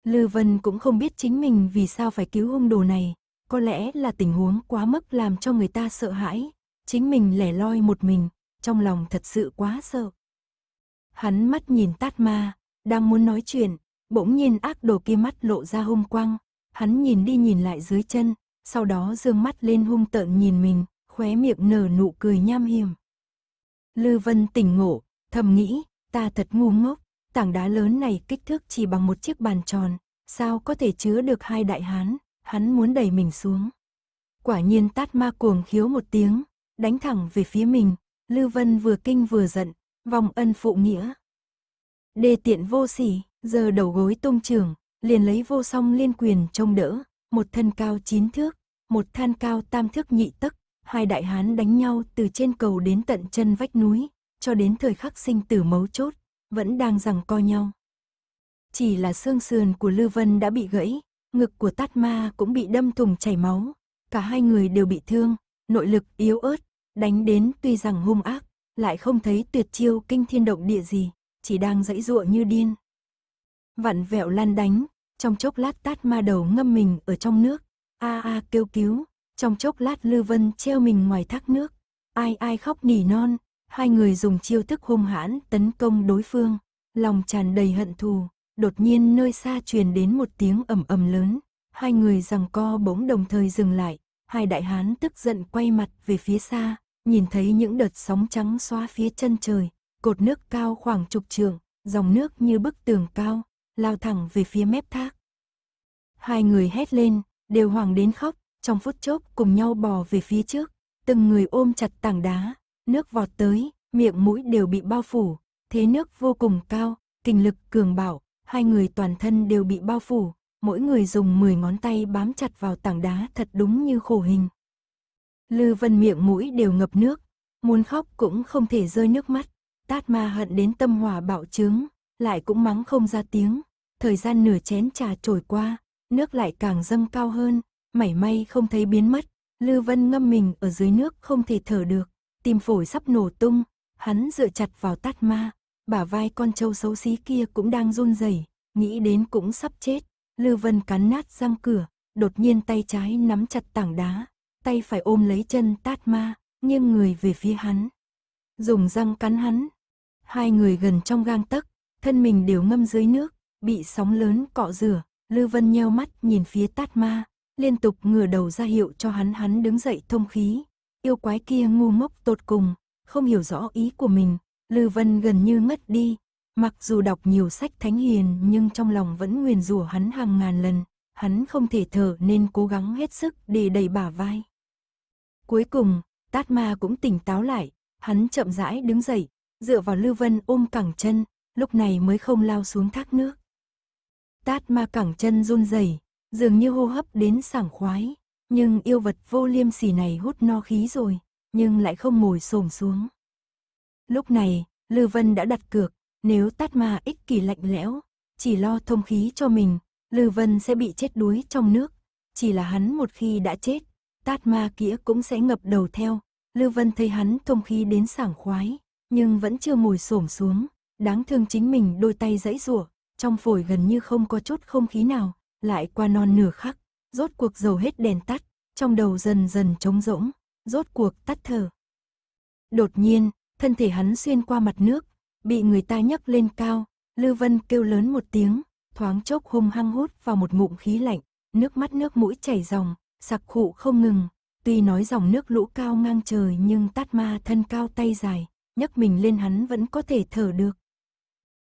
[SPEAKER 1] Lư Vân cũng không biết chính mình vì sao phải cứu hung đồ này, có lẽ là tình huống quá mức làm cho người ta sợ hãi, chính mình lẻ loi một mình, trong lòng thật sự quá sợ. Hắn mắt nhìn Tát Ma, đang muốn nói chuyện, Bỗng nhiên ác đồ kia mắt lộ ra hung quang, hắn nhìn đi nhìn lại dưới chân, sau đó dương mắt lên hung tợn nhìn mình, khóe miệng nở nụ cười nham hiểm. Lư Vân tỉnh ngộ, thầm nghĩ, ta thật ngu ngốc, tảng đá lớn này kích thước chỉ bằng một chiếc bàn tròn, sao có thể chứa được hai đại hán, hắn muốn đẩy mình xuống. Quả nhiên tát ma cuồng khiếu một tiếng, đánh thẳng về phía mình, Lư Vân vừa kinh vừa giận, vòng ân phụ nghĩa, đê tiện vô sỉ, giờ đầu gối tung trưởng, liền lấy vô song liên quyền trông đỡ, một thân cao chín thước, một than cao tam thước nhị tấc, hai đại hán đánh nhau từ trên cầu đến tận chân vách núi, cho đến thời khắc sinh tử mấu chốt, vẫn đang rằng co nhau. Chỉ là xương sườn của Lư Vân đã bị gãy, ngực của Tát Ma cũng bị đâm thùng chảy máu, cả hai người đều bị thương, nội lực yếu ớt, đánh đến tuy rằng hung ác, lại không thấy tuyệt chiêu kinh thiên động địa gì chỉ đang dãy dụa như điên. Vặn vẹo lan đánh, trong chốc lát tát ma đầu ngâm mình ở trong nước, a a kêu cứu, trong chốc lát Lư Vân treo mình ngoài thác nước, ai ai khóc nỉ non, hai người dùng chiêu thức hung hãn tấn công đối phương, lòng tràn đầy hận thù, đột nhiên nơi xa truyền đến một tiếng ầm ầm lớn, hai người rằng co bỗng đồng thời dừng lại, hai đại hán tức giận quay mặt về phía xa, nhìn thấy những đợt sóng trắng xóa phía chân trời, cột nước cao khoảng chục trượng, dòng nước như bức tường cao, lao thẳng về phía mép thác. Hai người hét lên, đều hoàng đến khóc, trong phút chốc cùng nhau bò về phía trước, từng người ôm chặt tảng đá, nước vọt tới, miệng mũi đều bị bao phủ, thế nước vô cùng cao, kinh lực cường bảo, hai người toàn thân đều bị bao phủ, mỗi người dùng 10 ngón tay bám chặt vào tảng đá thật đúng như khổ hình. Lư Vân miệng mũi đều ngập nước, muốn khóc cũng không thể rơi nước mắt. Tát ma hận đến tâm hòa bạo trướng, lại cũng mắng không ra tiếng. Thời gian nửa chén trà trôi qua, nước lại càng dâng cao hơn, mảy may không thấy biến mất. Lưu Vân ngâm mình ở dưới nước không thể thở được, tim phổi sắp nổ tung, hắn dựa chặt vào tát ma, bả vai con trâu xấu xí kia cũng đang run rẩy, nghĩ đến cũng sắp chết. Lưu Vân cắn nát răng cửa, đột nhiên tay trái nắm chặt tảng đá, tay phải ôm lấy chân tát ma, nghiêng người về phía hắn. Dùng răng cắn hắn, Hai người gần trong gang tấc, thân mình đều ngâm dưới nước, bị sóng lớn cọ rửa, Lư Vân nheo mắt nhìn phía tát ma, liên tục ngửa đầu ra hiệu cho hắn hắn đứng dậy thông khí. Yêu quái kia ngu ngốc tột cùng, không hiểu rõ ý của mình, Lư Vân gần như ngất đi. Mặc dù đọc nhiều sách thánh hiền nhưng trong lòng vẫn nguyền rủa hắn hàng ngàn lần, hắn không thể thở nên cố gắng hết sức để đẩy bả vai. Cuối cùng, Tát Ma cũng tỉnh táo lại, hắn chậm rãi đứng dậy, dựa vào Lưu Vân ôm cẳng chân, lúc này mới không lao xuống thác nước. Tát ma cẳng chân run rẩy, dường như hô hấp đến sảng khoái, nhưng yêu vật vô liêm sỉ này hút no khí rồi, nhưng lại không ngồi xổm xuống. Lúc này, Lưu Vân đã đặt cược, nếu tát ma ích kỷ lạnh lẽo, chỉ lo thông khí cho mình, Lưu Vân sẽ bị chết đuối trong nước. Chỉ là hắn một khi đã chết, tát ma kia cũng sẽ ngập đầu theo. Lưu Vân thấy hắn thông khí đến sảng khoái, nhưng vẫn chưa mùi xổm xuống, đáng thương chính mình đôi tay dãy rủa, trong phổi gần như không có chút không khí nào, lại qua non nửa khắc, rốt cuộc dầu hết đèn tắt, trong đầu dần dần trống rỗng, rốt cuộc tắt thở. Đột nhiên, thân thể hắn xuyên qua mặt nước, bị người ta nhấc lên cao, Lư Vân kêu lớn một tiếng, thoáng chốc hung hăng hút vào một ngụm khí lạnh, nước mắt nước mũi chảy ròng, sặc khụ không ngừng, tuy nói dòng nước lũ cao ngang trời nhưng tát ma thân cao tay dài, nhấc mình lên hắn vẫn có thể thở được.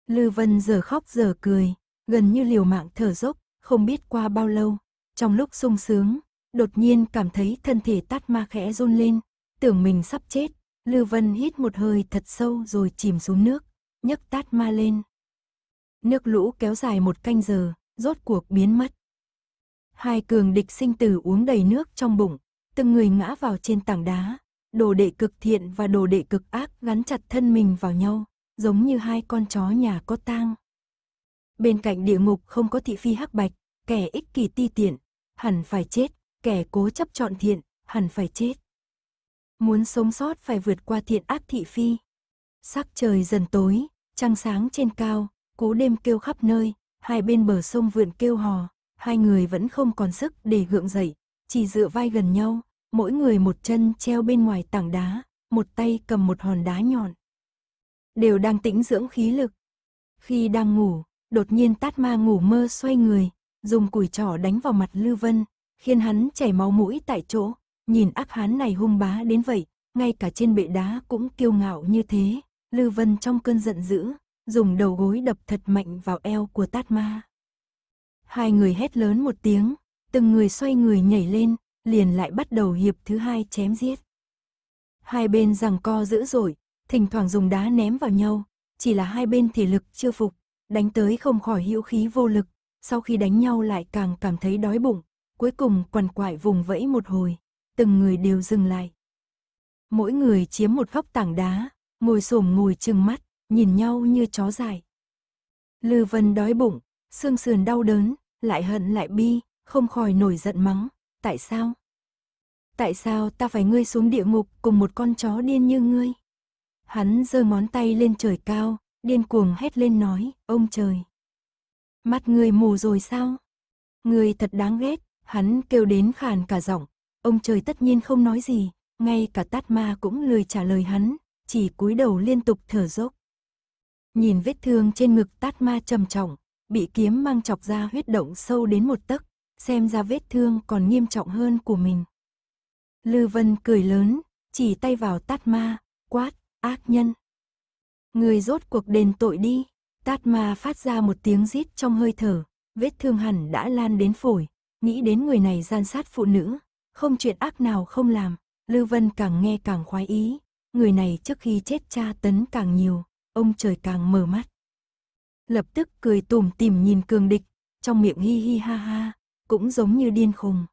[SPEAKER 1] Lư Vân giờ khóc giờ cười, gần như liều mạng thở dốc, không biết qua bao lâu. Trong lúc sung sướng, đột nhiên cảm thấy thân thể tát ma khẽ run lên, tưởng mình sắp chết. Lư Vân hít một hơi thật sâu rồi chìm xuống nước, nhấc tát ma lên. Nước lũ kéo dài một canh giờ, rốt cuộc biến mất. Hai cường địch sinh tử uống đầy nước trong bụng, từng người ngã vào trên tảng đá, đồ đệ cực thiện và đồ đệ cực ác gắn chặt thân mình vào nhau, giống như hai con chó nhà có tang. Bên cạnh địa ngục không có thị phi hắc bạch, kẻ ích kỷ ti tiện, hẳn phải chết, kẻ cố chấp chọn thiện, hẳn phải chết. Muốn sống sót phải vượt qua thiện ác thị phi. Sắc trời dần tối, trăng sáng trên cao, cố đêm kêu khắp nơi, hai bên bờ sông vượn kêu hò, hai người vẫn không còn sức để gượng dậy, chỉ dựa vai gần nhau, mỗi người một chân treo bên ngoài tảng đá, một tay cầm một hòn đá nhọn. Đều đang tĩnh dưỡng khí lực. Khi đang ngủ, đột nhiên tát ma ngủ mơ xoay người, dùng củi trỏ đánh vào mặt Lưu Vân, khiến hắn chảy máu mũi tại chỗ, nhìn ác hán này hung bá đến vậy, ngay cả trên bệ đá cũng kiêu ngạo như thế, Lưu Vân trong cơn giận dữ, dùng đầu gối đập thật mạnh vào eo của tát ma. Hai người hét lớn một tiếng, từng người xoay người nhảy lên, liền lại bắt đầu hiệp thứ hai chém giết. Hai bên rằng co dữ dội, thỉnh thoảng dùng đá ném vào nhau, chỉ là hai bên thể lực chưa phục, đánh tới không khỏi hữu khí vô lực, sau khi đánh nhau lại càng cảm thấy đói bụng, cuối cùng quằn quại vùng vẫy một hồi, từng người đều dừng lại. Mỗi người chiếm một góc tảng đá, ngồi xổm ngồi trừng mắt, nhìn nhau như chó dài. Lư Vân đói bụng, xương sườn đau đớn, lại hận lại bi, không khỏi nổi giận mắng tại sao? Tại sao ta phải ngươi xuống địa ngục cùng một con chó điên như ngươi? Hắn giơ món tay lên trời cao, điên cuồng hét lên nói, ông trời. Mắt ngươi mù rồi sao? Ngươi thật đáng ghét, hắn kêu đến khàn cả giọng, ông trời tất nhiên không nói gì, ngay cả tát ma cũng lười trả lời hắn, chỉ cúi đầu liên tục thở dốc. Nhìn vết thương trên ngực tát ma trầm trọng, bị kiếm mang chọc ra huyết động sâu đến một tấc, xem ra vết thương còn nghiêm trọng hơn của mình. Lư Vân cười lớn, chỉ tay vào tát ma, quát, ác nhân. Người rốt cuộc đền tội đi, tát ma phát ra một tiếng rít trong hơi thở, vết thương hẳn đã lan đến phổi, nghĩ đến người này gian sát phụ nữ, không chuyện ác nào không làm, Lư Vân càng nghe càng khoái ý, người này trước khi chết tra tấn càng nhiều, ông trời càng mở mắt. Lập tức cười tủm tìm nhìn cường địch, trong miệng hi hi ha ha, cũng giống như điên khùng.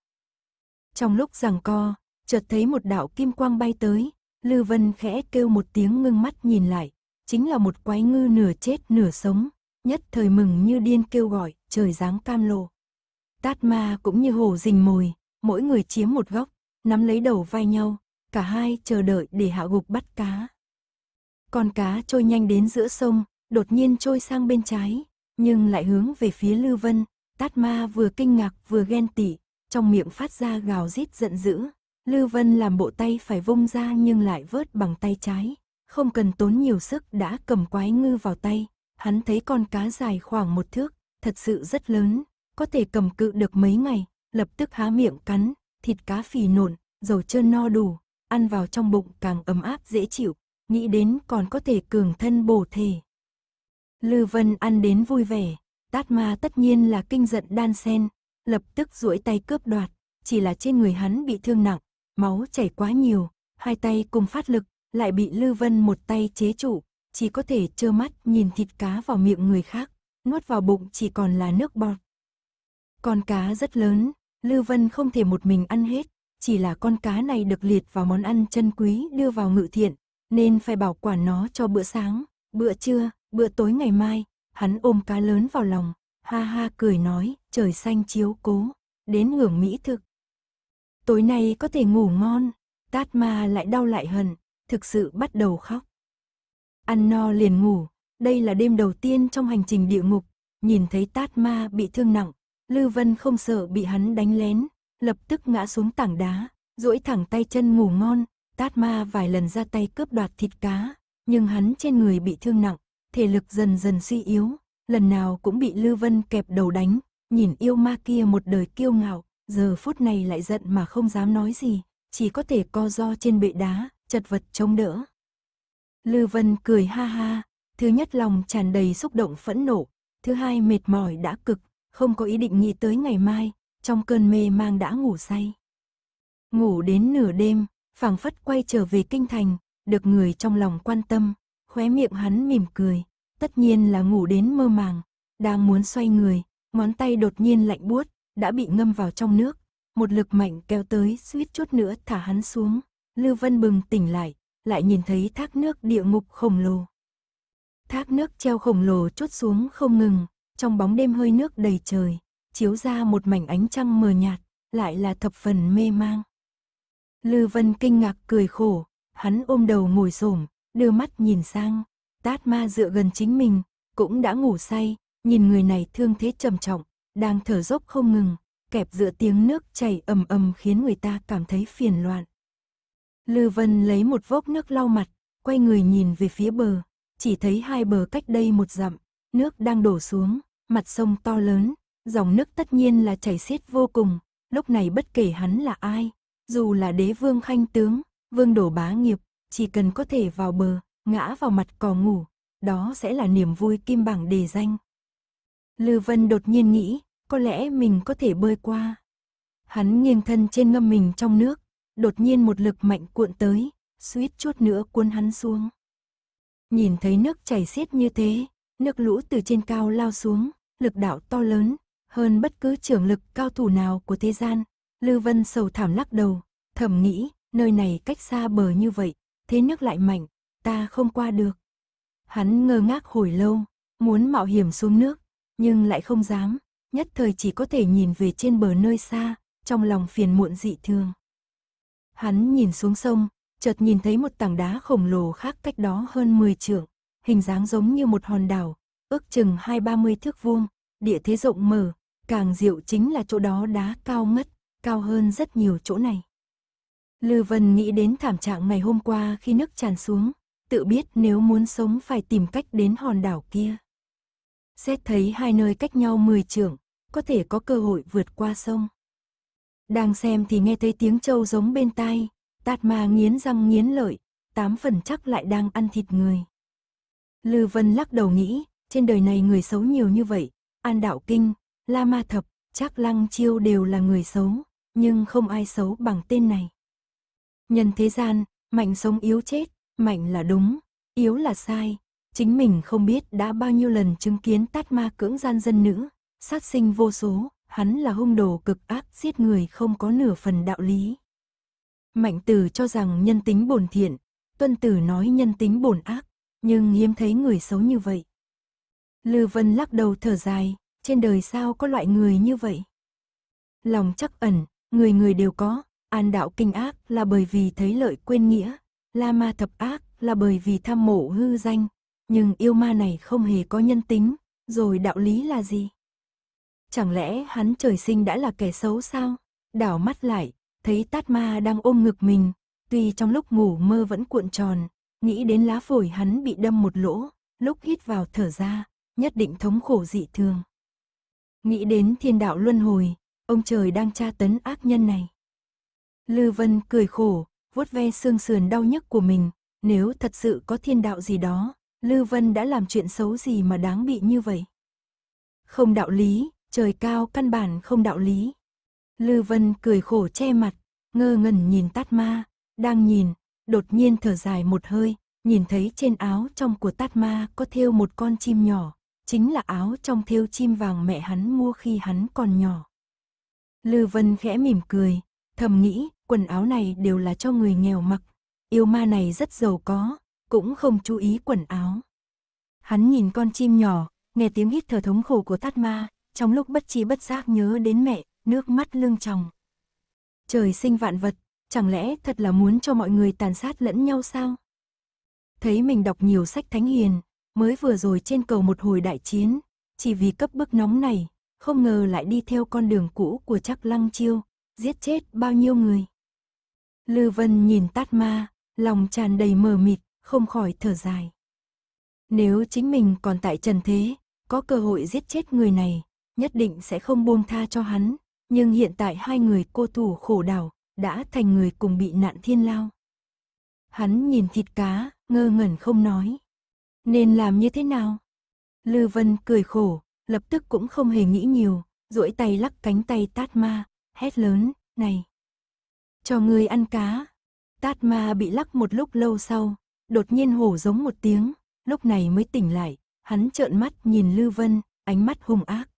[SPEAKER 1] Trong lúc giằng co, chợt thấy một đạo kim quang bay tới, Lư Vân khẽ kêu một tiếng ngưng mắt nhìn lại, chính là một quái ngư nửa chết nửa sống, nhất thời mừng như điên kêu gọi, trời dáng cam lộ. Tát ma cũng như hổ rình mồi, mỗi người chiếm một góc, nắm lấy đầu vai nhau, cả hai chờ đợi để hạ gục bắt cá. Con cá trôi nhanh đến giữa sông, đột nhiên trôi sang bên trái, nhưng lại hướng về phía Lư Vân, Tát ma vừa kinh ngạc vừa ghen tị, trong miệng phát ra gào rít giận dữ. Lưu Vân làm bộ tay phải vung ra nhưng lại vớt bằng tay trái. Không cần tốn nhiều sức đã cầm quái ngư vào tay. Hắn thấy con cá dài khoảng một thước, thật sự rất lớn, có thể cầm cự được mấy ngày. Lập tức há miệng cắn, thịt cá phì nộn, dầu trơn no đủ, ăn vào trong bụng càng ấm áp dễ chịu. Nghĩ đến còn có thể cường thân bổ thể. Lư Vân ăn đến vui vẻ, Tát ma tất nhiên là kinh giận đan sen, lập tức duỗi tay cướp đoạt, chỉ là trên người hắn bị thương nặng, máu chảy quá nhiều, hai tay cùng phát lực, lại bị Lư Vân một tay chế trụ, chỉ có thể trơ mắt nhìn thịt cá vào miệng người khác, nuốt vào bụng chỉ còn là nước bọt. Con cá rất lớn, Lư Vân không thể một mình ăn hết, chỉ là con cá này được liệt vào món ăn chân quý đưa vào ngự thiện, nên phải bảo quản nó cho bữa sáng, bữa trưa, bữa tối ngày mai, hắn ôm cá lớn vào lòng, ha ha cười nói, trời xanh chiếu cố, đến ngưỡng mỹ thực. Tối nay có thể ngủ ngon, tát ma lại đau lại hận, thực sự bắt đầu khóc. Ăn no liền ngủ, đây là đêm đầu tiên trong hành trình địa ngục, nhìn thấy tát ma bị thương nặng, Lưu Vân không sợ bị hắn đánh lén, lập tức ngã xuống tảng đá, duỗi thẳng tay chân ngủ ngon, tát ma vài lần ra tay cướp đoạt thịt cá, nhưng hắn trên người bị thương nặng, thể lực dần dần suy yếu, lần nào cũng bị Lưu Vân kẹp đầu đánh, nhìn yêu ma kia một đời kiêu ngạo, giờ phút này lại giận mà không dám nói gì, chỉ có thể co do trên bệ đá, chật vật chống đỡ. Lưu Vân cười ha ha, thứ nhất lòng tràn đầy xúc động phẫn nộ, thứ hai mệt mỏi đã cực, không có ý định nghĩ tới ngày mai, trong cơn mê mang đã ngủ say. Ngủ đến nửa đêm, phảng phất quay trở về kinh thành, được người trong lòng quan tâm, khóe miệng hắn mỉm cười, tất nhiên là ngủ đến mơ màng, đang muốn xoay người, ngón tay đột nhiên lạnh buốt, đã bị ngâm vào trong nước, một lực mạnh kéo tới suýt chút nữa thả hắn xuống, Lưu Vân bừng tỉnh lại, lại nhìn thấy thác nước địa ngục khổng lồ. Thác nước treo khổng lồ chốt xuống không ngừng, trong bóng đêm hơi nước đầy trời, chiếu ra một mảnh ánh trăng mờ nhạt, lại là thập phần mê mang. Lư Vân kinh ngạc cười khổ, hắn ôm đầu ngồi xổm, đưa mắt nhìn sang, tát ma dựa gần chính mình, cũng đã ngủ say, nhìn người này thương thế trầm trọng, đang thở dốc không ngừng, kẹp giữa tiếng nước chảy ầm ầm khiến người ta cảm thấy phiền loạn. Lư Vân lấy một vốc nước lau mặt, quay người nhìn về phía bờ, chỉ thấy hai bờ cách đây một dặm, nước đang đổ xuống, mặt sông to lớn, dòng nước tất nhiên là chảy xiết vô cùng, lúc này bất kể hắn là ai, dù là đế vương khanh tướng, vương đổ bá nghiệp, chỉ cần có thể vào bờ, ngã vào mặt cò ngủ, đó sẽ là niềm vui kim bảng đề danh. Lư Vân đột nhiên nghĩ, có lẽ mình có thể bơi qua. Hắn nghiêng thân trên ngâm mình trong nước, đột nhiên một lực mạnh cuộn tới, suýt chút nữa cuốn hắn xuống. Nhìn thấy nước chảy xiết như thế, nước lũ từ trên cao lao xuống, lực đạo to lớn, hơn bất cứ trưởng lực cao thủ nào của thế gian. Lư Vân sầu thảm lắc đầu, thầm nghĩ, nơi này cách xa bờ như vậy, thế nước lại mạnh, ta không qua được. Hắn ngơ ngác hồi lâu, muốn mạo hiểm xuống nước, nhưng lại không dám, nhất thời chỉ có thể nhìn về trên bờ nơi xa, trong lòng phiền muộn dị thường. Hắn nhìn xuống sông, chợt nhìn thấy một tảng đá khổng lồ khác cách đó hơn 10 trượng, hình dáng giống như một hòn đảo, ước chừng hai ba mươi thước vuông, địa thế rộng mở, càng diệu chính là chỗ đó đá cao ngất, cao hơn rất nhiều chỗ này. Lư Vân nghĩ đến thảm trạng ngày hôm qua khi nước tràn xuống, tự biết nếu muốn sống phải tìm cách đến hòn đảo kia. Xét thấy hai nơi cách nhau mười trưởng, có thể có cơ hội vượt qua sông. Đang xem thì nghe thấy tiếng trâu giống bên tai, tạt mà nghiến răng nghiến lợi, tám phần chắc lại đang ăn thịt người. Lư Vân lắc đầu nghĩ, trên đời này người xấu nhiều như vậy, An Đạo Kinh, La Ma Thập, chắc Lăng Chiêu đều là người xấu, nhưng không ai xấu bằng tên này. Nhân thế gian, mạnh sống yếu chết, mạnh là đúng, yếu là sai. Chính mình không biết đã bao nhiêu lần chứng kiến tát ma cưỡng gian dân nữ, sát sinh vô số, hắn là hung đồ cực ác giết người không có nửa phần đạo lý. Mạnh tử cho rằng nhân tính bổn thiện, tuân tử nói nhân tính bổn ác, nhưng hiếm thấy người xấu như vậy. Lư Vân lắc đầu thở dài, trên đời sao có loại người như vậy? Lòng chắc ẩn, người người đều có, An đạo kinh ác là bởi vì thấy lợi quên nghĩa, la ma thập ác là bởi vì tham mộ hư danh, nhưng yêu ma này không hề có nhân tính, rồi đạo lý là gì? Chẳng lẽ hắn trời sinh đã là kẻ xấu sao? Đảo mắt lại, thấy tát ma đang ôm ngực mình, tuy trong lúc ngủ mơ vẫn cuộn tròn, nghĩ đến lá phổi hắn bị đâm một lỗ, lúc hít vào thở ra, nhất định thống khổ dị thường. Nghĩ đến thiên đạo luân hồi, ông trời đang tra tấn ác nhân này. Lư Vân cười khổ, vuốt ve xương sườn đau nhức của mình, nếu thật sự có thiên đạo gì đó, Lư Vân đã làm chuyện xấu gì mà đáng bị như vậy. Không đạo lý, trời cao căn bản không đạo lý. Lư Vân cười khổ che mặt, ngơ ngẩn nhìn tát ma, đang nhìn, đột nhiên thở dài một hơi, nhìn thấy trên áo trong của tát ma có thêu một con chim nhỏ, chính là áo trong thêu chim vàng mẹ hắn mua khi hắn còn nhỏ. Lư Vân khẽ mỉm cười, thầm nghĩ, quần áo này đều là cho người nghèo mặc, yêu ma này rất giàu có, cũng không chú ý quần áo. Hắn nhìn con chim nhỏ, nghe tiếng hít thở thống khổ của tát ma, trong lúc bất chi bất giác nhớ đến mẹ, nước mắt lưng tròng. Trời sinh vạn vật, chẳng lẽ thật là muốn cho mọi người tàn sát lẫn nhau sao? Thấy mình đọc nhiều sách thánh hiền, mới vừa rồi trên cầu một hồi đại chiến, chỉ vì cấp bức nóng này, không ngờ lại đi theo con đường cũ của chắc lăng chiêu, giết chết bao nhiêu người. Lư Vân nhìn tát ma, lòng tràn đầy mờ mịt, không khỏi thở dài. Nếu chính mình còn tại trần thế, có cơ hội giết chết người này, nhất định sẽ không buông tha cho hắn, nhưng hiện tại hai người cô thủ khổ đảo, đã thành người cùng bị nạn thiên lao. Hắn nhìn thịt cá, ngơ ngẩn không nói. Nên làm như thế nào? Lư Vân cười khổ, lập tức cũng không hề nghĩ nhiều, duỗi tay lắc cánh tay tát ma, hét lớn, này. Cho ngươi ăn cá. Tát ma bị lắc một lúc lâu sau, đột nhiên hổ giống một tiếng, lúc này mới tỉnh lại, hắn trợn mắt nhìn Lư Vân, ánh mắt hung ác.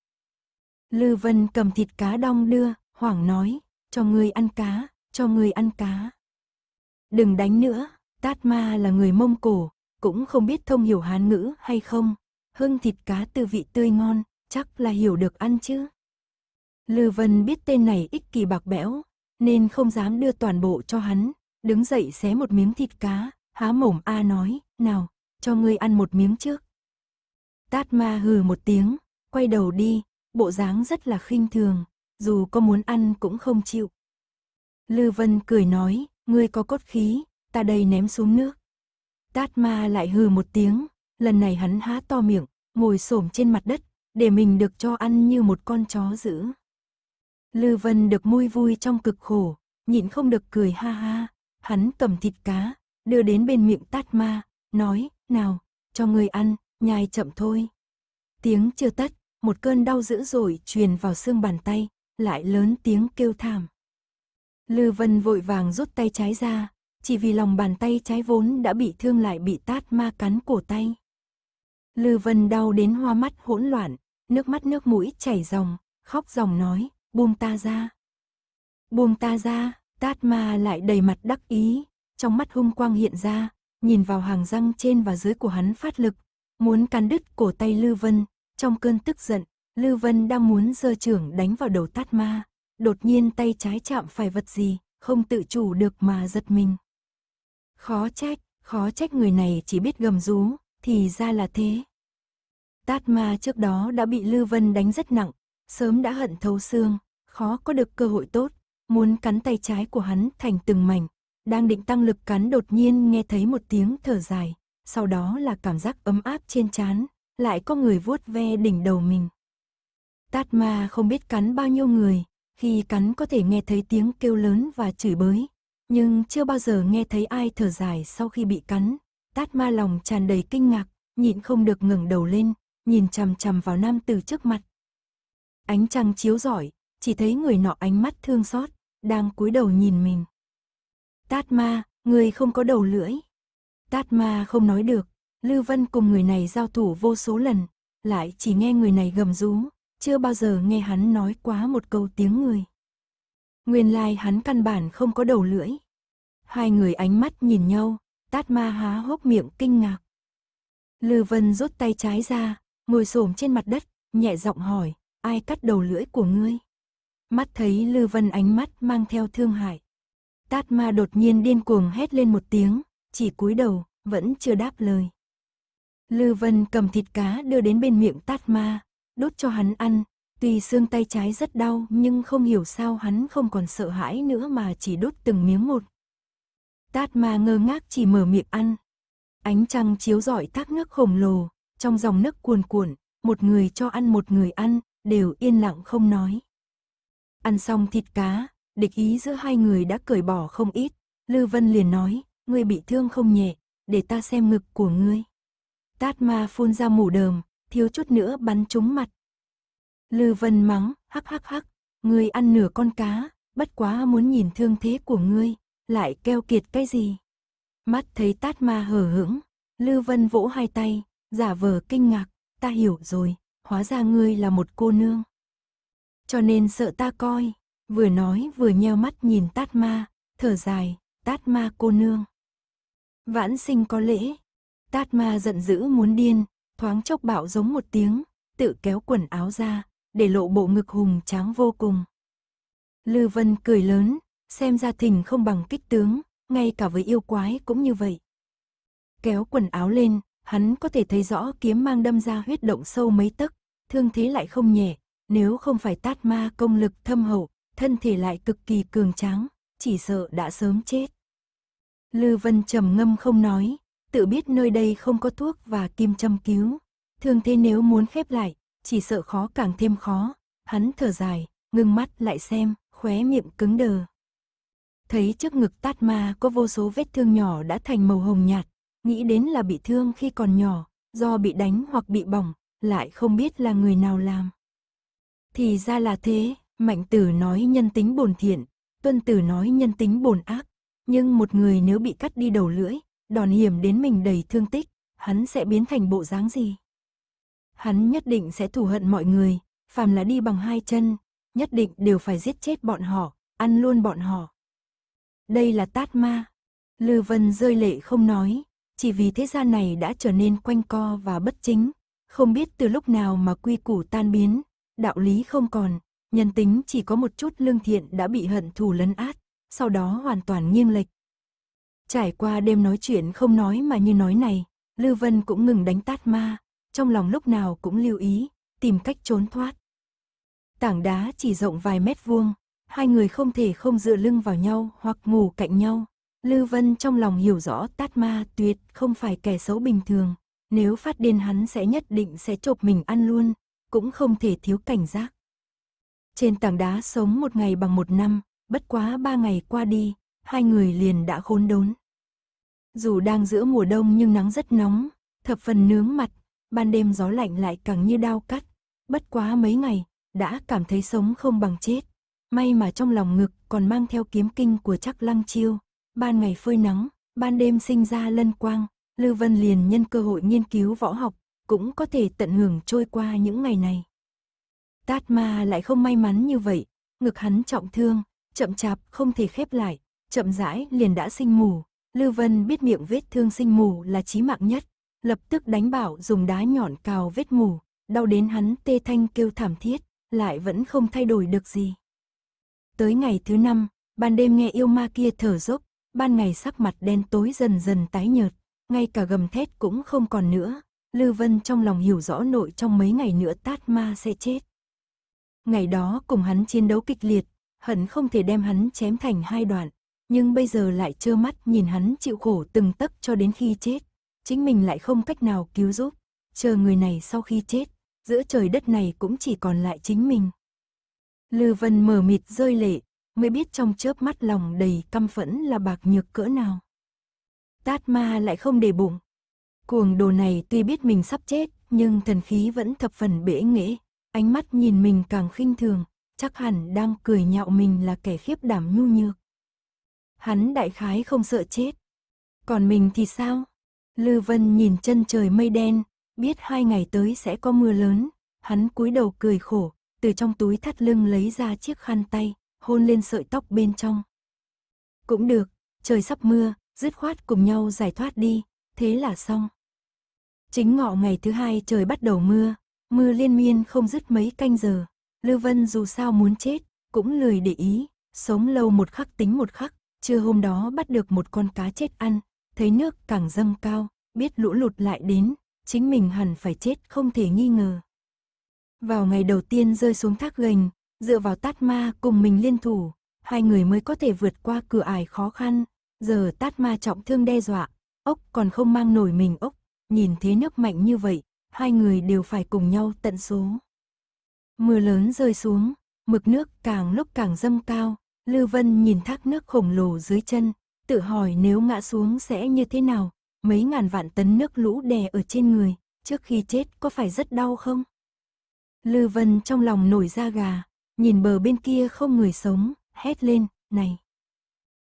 [SPEAKER 1] Lư Vân cầm thịt cá đong đưa, hoảng nói, cho ngươi ăn cá, cho ngươi ăn cá. Đừng đánh nữa, Tát Ma là người Mông Cổ, cũng không biết thông hiểu Hán ngữ hay không. Hương thịt cá từ vị tươi ngon, chắc là hiểu được ăn chứ. Lư Vân biết tên này ích kỳ bạc bẽo, nên không dám đưa toàn bộ cho hắn, đứng dậy xé một miếng thịt cá, há mồm A nói, nào, cho ngươi ăn một miếng trước. Tát ma hừ một tiếng, quay đầu đi, bộ dáng rất là khinh thường, dù có muốn ăn cũng không chịu. Lư Vân cười nói, ngươi có cốt khí, ta đây ném xuống nước. Tát ma lại hừ một tiếng, lần này hắn há to miệng, ngồi xổm trên mặt đất, để mình được cho ăn như một con chó dữ. Lư Vân được môi vui trong cực khổ, nhịn không được cười ha ha, hắn cầm thịt cá, đưa đến bên miệng tát ma, nói, nào, cho người ăn, nhai chậm thôi. Tiếng chưa tắt, một cơn đau dữ dội truyền vào xương bàn tay, lại lớn tiếng kêu thảm. Lư Vân vội vàng rút tay trái ra, chỉ vì lòng bàn tay trái vốn đã bị thương lại bị tát ma cắn cổ tay. Lư Vân đau đến hoa mắt hỗn loạn, nước mắt nước mũi chảy ròng, khóc ròng nói, buông ta ra. Buông ta ra, tát ma lại đầy mặt đắc ý, trong mắt hung quang hiện ra, nhìn vào hàng răng trên và dưới của hắn phát lực, muốn cắn đứt cổ tay Lư Vân, trong cơn tức giận, Lư Vân đang muốn giơ trưởng đánh vào đầu tát ma, đột nhiên tay trái chạm phải vật gì, không tự chủ được mà giật mình. Khó trách, khó trách người này chỉ biết gầm rú, thì ra là thế. Tát ma trước đó đã bị Lư Vân đánh rất nặng, sớm đã hận thấu xương, khó có được cơ hội tốt, muốn cắn tay trái của hắn thành từng mảnh, đang định tăng lực cắn đột nhiên nghe thấy một tiếng thở dài, sau đó là cảm giác ấm áp trên trán, lại có người vuốt ve đỉnh đầu mình. Tát ma không biết cắn bao nhiêu người, khi cắn có thể nghe thấy tiếng kêu lớn và chửi bới, nhưng chưa bao giờ nghe thấy ai thở dài sau khi bị cắn. Tát ma lòng tràn đầy kinh ngạc, nhịn không được ngẩng đầu lên, nhìn chằm chằm vào nam từ trước mặt. Ánh trăng chiếu rọi, chỉ thấy người nọ ánh mắt thương xót, đang cúi đầu nhìn mình. Tát ma, người không có đầu lưỡi. Tát ma không nói được, Lưu Vân cùng người này giao thủ vô số lần, lại chỉ nghe người này gầm rú, chưa bao giờ nghe hắn nói quá một câu tiếng người. Nguyên lai hắn căn bản không có đầu lưỡi. Hai người ánh mắt nhìn nhau, tát ma há hốc miệng kinh ngạc. Lưu Vân rút tay trái ra, ngồi xổm trên mặt đất, nhẹ giọng hỏi, ai cắt đầu lưỡi của ngươi? mắt thấy Lư Vân ánh mắt mang theo thương hại. Tát ma đột nhiên điên cuồng hét lên một tiếng, chỉ cúi đầu, vẫn chưa đáp lời. Lư Vân cầm thịt cá đưa đến bên miệng tát ma, đốt cho hắn ăn, tuy xương tay trái rất đau nhưng không hiểu sao hắn không còn sợ hãi nữa mà chỉ đốt từng miếng một. Tát ma ngơ ngác chỉ mở miệng ăn. Ánh trăng chiếu rọi thác nước khổng lồ, trong dòng nước cuồn cuộn, một người cho ăn một người ăn, đều yên lặng không nói. Ăn xong thịt cá, địch ý giữa hai người đã cởi bỏ không ít. Lư Vân liền nói, ngươi bị thương không nhẹ, để ta xem ngực của ngươi. Tát ma phun ra mù đờm, thiếu chút nữa bắn trúng mặt. Lư Vân mắng, hắc hắc hắc, ngươi ăn nửa con cá, bất quá muốn nhìn thương thế của ngươi, lại keo kiệt cái gì. Mắt thấy tát ma hờ hững, Lư Vân vỗ hai tay, giả vờ kinh ngạc, ta hiểu rồi, hóa ra ngươi là một cô nương cho nên sợ ta coi. Vừa nói vừa nheo mắt nhìn tát ma, thở dài, tát ma cô nương. Vãn sinh có lễ. Tát ma giận dữ muốn điên, thoáng chốc bạo giống một tiếng, tự kéo quần áo ra, để lộ bộ ngực hùng tráng vô cùng. Lư Vân cười lớn, xem ra thình không bằng kích tướng, ngay cả với yêu quái cũng như vậy. Kéo quần áo lên, hắn có thể thấy rõ kiếm mang đâm ra huyết động sâu mấy tấc, thương thế lại không nhẹ, nếu không phải tát ma công lực thâm hậu, thân thể lại cực kỳ cường tráng, chỉ sợ đã sớm chết. Lư Vân trầm ngâm không nói, tự biết nơi đây không có thuốc và kim châm cứu. thường thế nếu muốn khép lại, chỉ sợ khó càng thêm khó. Hắn thở dài, ngưng mắt lại xem, khóe miệng cứng đờ. Thấy trước ngực tát ma có vô số vết thương nhỏ đã thành màu hồng nhạt, nghĩ đến là bị thương khi còn nhỏ, do bị đánh hoặc bị bỏng, lại không biết là người nào làm. Thì ra là thế, mạnh tử nói nhân tính bổn thiện, tuân tử nói nhân tính bổn ác. Nhưng một người nếu bị cắt đi đầu lưỡi, đòn hiểm đến mình đầy thương tích, hắn sẽ biến thành bộ dáng gì? Hắn nhất định sẽ thù hận mọi người, phàm là đi bằng hai chân, nhất định đều phải giết chết bọn họ, ăn luôn bọn họ. Đây là tát ma. Lư Vân rơi lệ không nói, chỉ vì thế gian này đã trở nên quanh co và bất chính, không biết từ lúc nào mà quy củ tan biến, đạo lý không còn, nhân tính chỉ có một chút lương thiện đã bị hận thù lấn át, sau đó hoàn toàn nghiêng lệch. Trải qua đêm nói chuyện không nói mà như nói này, Lưu Vân cũng ngừng đánh tát ma, trong lòng lúc nào cũng lưu ý, tìm cách trốn thoát. Tảng đá chỉ rộng vài mét vuông, hai người không thể không dựa lưng vào nhau hoặc ngủ cạnh nhau. Lưu Vân trong lòng hiểu rõ tát ma tuyệt không phải kẻ xấu bình thường, nếu phát điên hắn sẽ nhất định sẽ chộp mình ăn luôn, cũng không thể thiếu cảnh giác. Trên tảng đá sống một ngày bằng một năm, bất quá ba ngày qua đi, hai người liền đã khốn đốn. Dù đang giữa mùa đông nhưng nắng rất nóng, thập phần nướng mặt, ban đêm gió lạnh lại càng như đau cắt. Bất quá mấy ngày, đã cảm thấy sống không bằng chết. May mà trong lòng ngực còn mang theo kiếm kinh của chắc lăng chiêu. Ban ngày phơi nắng, ban đêm sinh ra lân quang, Lưu Vân liền nhân cơ hội nghiên cứu võ học, cũng có thể tận hưởng trôi qua những ngày này. Tát ma lại không may mắn như vậy, ngực hắn trọng thương, chậm chạp không thể khép lại, chậm rãi liền đã sinh mù. Lưu Vân biết miệng vết thương sinh mù là chí mạng nhất, lập tức đánh bảo dùng đá nhọn cào vết mù, đau đến hắn tê thanh kêu thảm thiết, lại vẫn không thay đổi được gì. Tới ngày thứ năm, ban đêm nghe yêu ma kia thở dốc, ban ngày sắc mặt đen tối dần dần tái nhợt, ngay cả gầm thét cũng không còn nữa, Lưu Vân trong lòng hiểu rõ nội trong mấy ngày nữa tát ma sẽ chết. Ngày đó cùng hắn chiến đấu kịch liệt, hận không thể đem hắn chém thành hai đoạn, nhưng bây giờ lại trơ mắt nhìn hắn chịu khổ từng tấc cho đến khi chết. Chính mình lại không cách nào cứu giúp, chờ người này sau khi chết, giữa trời đất này cũng chỉ còn lại chính mình. Lưu Vân mở mịt rơi lệ, mới biết trong chớp mắt lòng đầy căm phẫn là bạc nhược cỡ nào. Tát ma lại không để bụng, Cuồng đồ này tuy biết mình sắp chết, nhưng thần khí vẫn thập phần bể nghễ. Ánh mắt nhìn mình càng khinh thường, chắc hẳn đang cười nhạo mình là kẻ khiếp đảm nhu nhược. Hắn đại khái không sợ chết. Còn mình thì sao? Lư Vân nhìn chân trời mây đen, biết hai ngày tới sẽ có mưa lớn. Hắn cúi đầu cười khổ, từ trong túi thắt lưng lấy ra chiếc khăn tay, hôn lên sợi tóc bên trong. Cũng được, trời sắp mưa, dứt khoát cùng nhau giải thoát đi, thế là xong. Chính ngọ ngày thứ hai trời bắt đầu mưa, mưa liên miên không dứt mấy canh giờ. Lưu Vân dù sao muốn chết, cũng lười để ý, sống lâu một khắc tính một khắc, trưa hôm đó bắt được một con cá chết ăn, thấy nước càng dâng cao, biết lũ lụt lại đến, chính mình hẳn phải chết không thể nghi ngờ. Vào ngày đầu tiên rơi xuống thác gành, dựa vào tát ma cùng mình liên thủ, hai người mới có thể vượt qua cửa ải khó khăn, giờ tát ma trọng thương đe dọa, ốc còn không mang nổi mình ốc, Nhìn thế nước mạnh như vậy, hai người đều phải cùng nhau tận số. Mưa lớn rơi xuống, mực nước càng lúc càng dâng cao, Lưu Vân nhìn thác nước khổng lồ dưới chân, tự hỏi nếu ngã xuống sẽ như thế nào, mấy ngàn vạn tấn nước lũ đè ở trên người, trước khi chết có phải rất đau không? Lưu Vân trong lòng nổi da gà, nhìn bờ bên kia không người sống, hét lên, này.